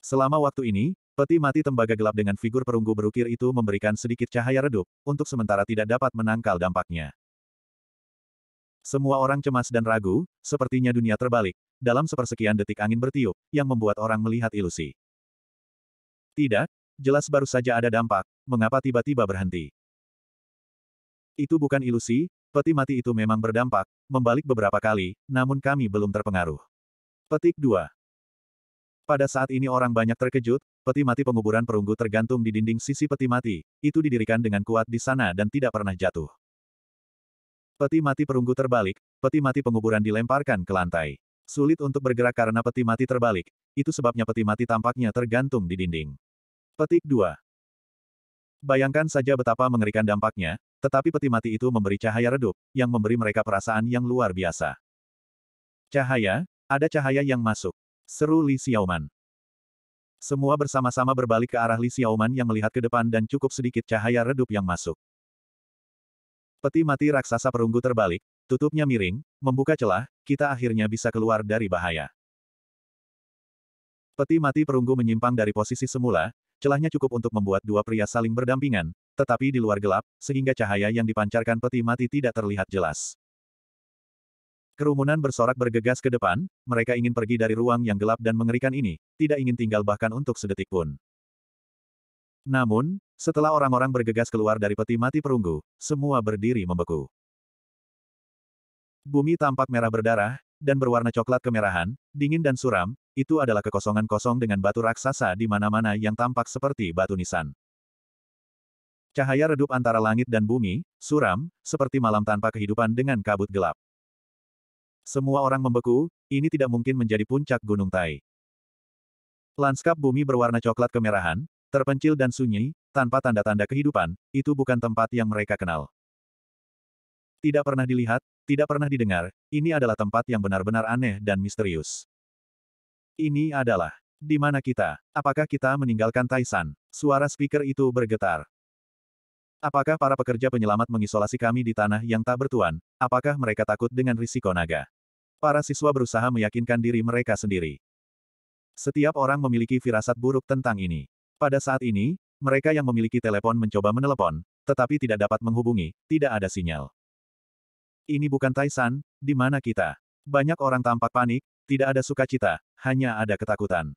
Selama waktu ini, peti mati tembaga gelap dengan figur perunggu berukir itu memberikan sedikit cahaya redup, untuk sementara tidak dapat menangkal dampaknya. Semua orang cemas dan ragu, sepertinya dunia terbalik, dalam sepersekian detik angin bertiup, yang membuat orang melihat ilusi. Tidak, jelas baru saja ada dampak, mengapa tiba-tiba berhenti? Itu bukan ilusi, peti mati itu memang berdampak, membalik beberapa kali, namun kami belum terpengaruh. Petik 2. Pada saat ini orang banyak terkejut, peti mati penguburan perunggu tergantung di dinding sisi peti mati, itu didirikan dengan kuat di sana dan tidak pernah jatuh. Peti mati perunggu terbalik, peti mati penguburan dilemparkan ke lantai. Sulit untuk bergerak karena peti mati terbalik, itu sebabnya peti mati tampaknya tergantung di dinding. Petik 2. Bayangkan saja betapa mengerikan dampaknya, tetapi peti mati itu memberi cahaya redup, yang memberi mereka perasaan yang luar biasa. Cahaya, ada cahaya yang masuk. Seru Li Xiaoman. Semua bersama-sama berbalik ke arah Li Xiaoman yang melihat ke depan dan cukup sedikit cahaya redup yang masuk. Peti mati raksasa perunggu terbalik, Tutupnya miring, membuka celah, kita akhirnya bisa keluar dari bahaya. Peti mati perunggu menyimpang dari posisi semula, celahnya cukup untuk membuat dua pria saling berdampingan, tetapi di luar gelap, sehingga cahaya yang dipancarkan peti mati tidak terlihat jelas. Kerumunan bersorak bergegas ke depan, mereka ingin pergi dari ruang yang gelap dan mengerikan ini, tidak ingin tinggal bahkan untuk sedetik pun. Namun, setelah orang-orang bergegas keluar dari peti mati perunggu, semua berdiri membeku. Bumi tampak merah berdarah, dan berwarna coklat kemerahan, dingin dan suram, itu adalah kekosongan kosong dengan batu raksasa di mana-mana yang tampak seperti batu nisan. Cahaya redup antara langit dan bumi, suram, seperti malam tanpa kehidupan dengan kabut gelap. Semua orang membeku, ini tidak mungkin menjadi puncak Gunung Tai. Lanskap bumi berwarna coklat kemerahan, terpencil dan sunyi, tanpa tanda-tanda kehidupan, itu bukan tempat yang mereka kenal. Tidak pernah dilihat, tidak pernah didengar, ini adalah tempat yang benar-benar aneh dan misterius. Ini adalah di mana kita? Apakah kita meninggalkan Taisan? Suara speaker itu bergetar. Apakah para pekerja penyelamat mengisolasi kami di tanah yang tak bertuan? Apakah mereka takut dengan risiko naga? Para siswa berusaha meyakinkan diri mereka sendiri. Setiap orang memiliki firasat buruk tentang ini. Pada saat ini, mereka yang memiliki telepon mencoba menelepon, tetapi tidak dapat menghubungi, tidak ada sinyal. Ini bukan Taisan, di mana kita. Banyak orang tampak panik, tidak ada sukacita, hanya ada ketakutan.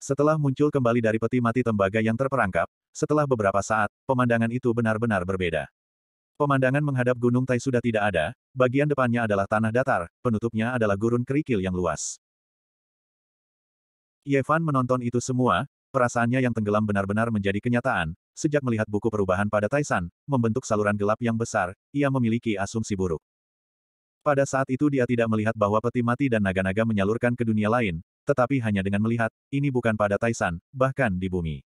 Setelah muncul kembali dari peti mati tembaga yang terperangkap, setelah beberapa saat, pemandangan itu benar-benar berbeda. Pemandangan menghadap Gunung Tai sudah tidak ada, bagian depannya adalah tanah datar, penutupnya adalah gurun kerikil yang luas. Yevan menonton itu semua, Perasaannya yang tenggelam benar-benar menjadi kenyataan, sejak melihat buku perubahan pada Taisan, membentuk saluran gelap yang besar, ia memiliki asumsi buruk. Pada saat itu dia tidak melihat bahwa peti mati dan naga-naga menyalurkan ke dunia lain, tetapi hanya dengan melihat, ini bukan pada Taisan, bahkan di bumi.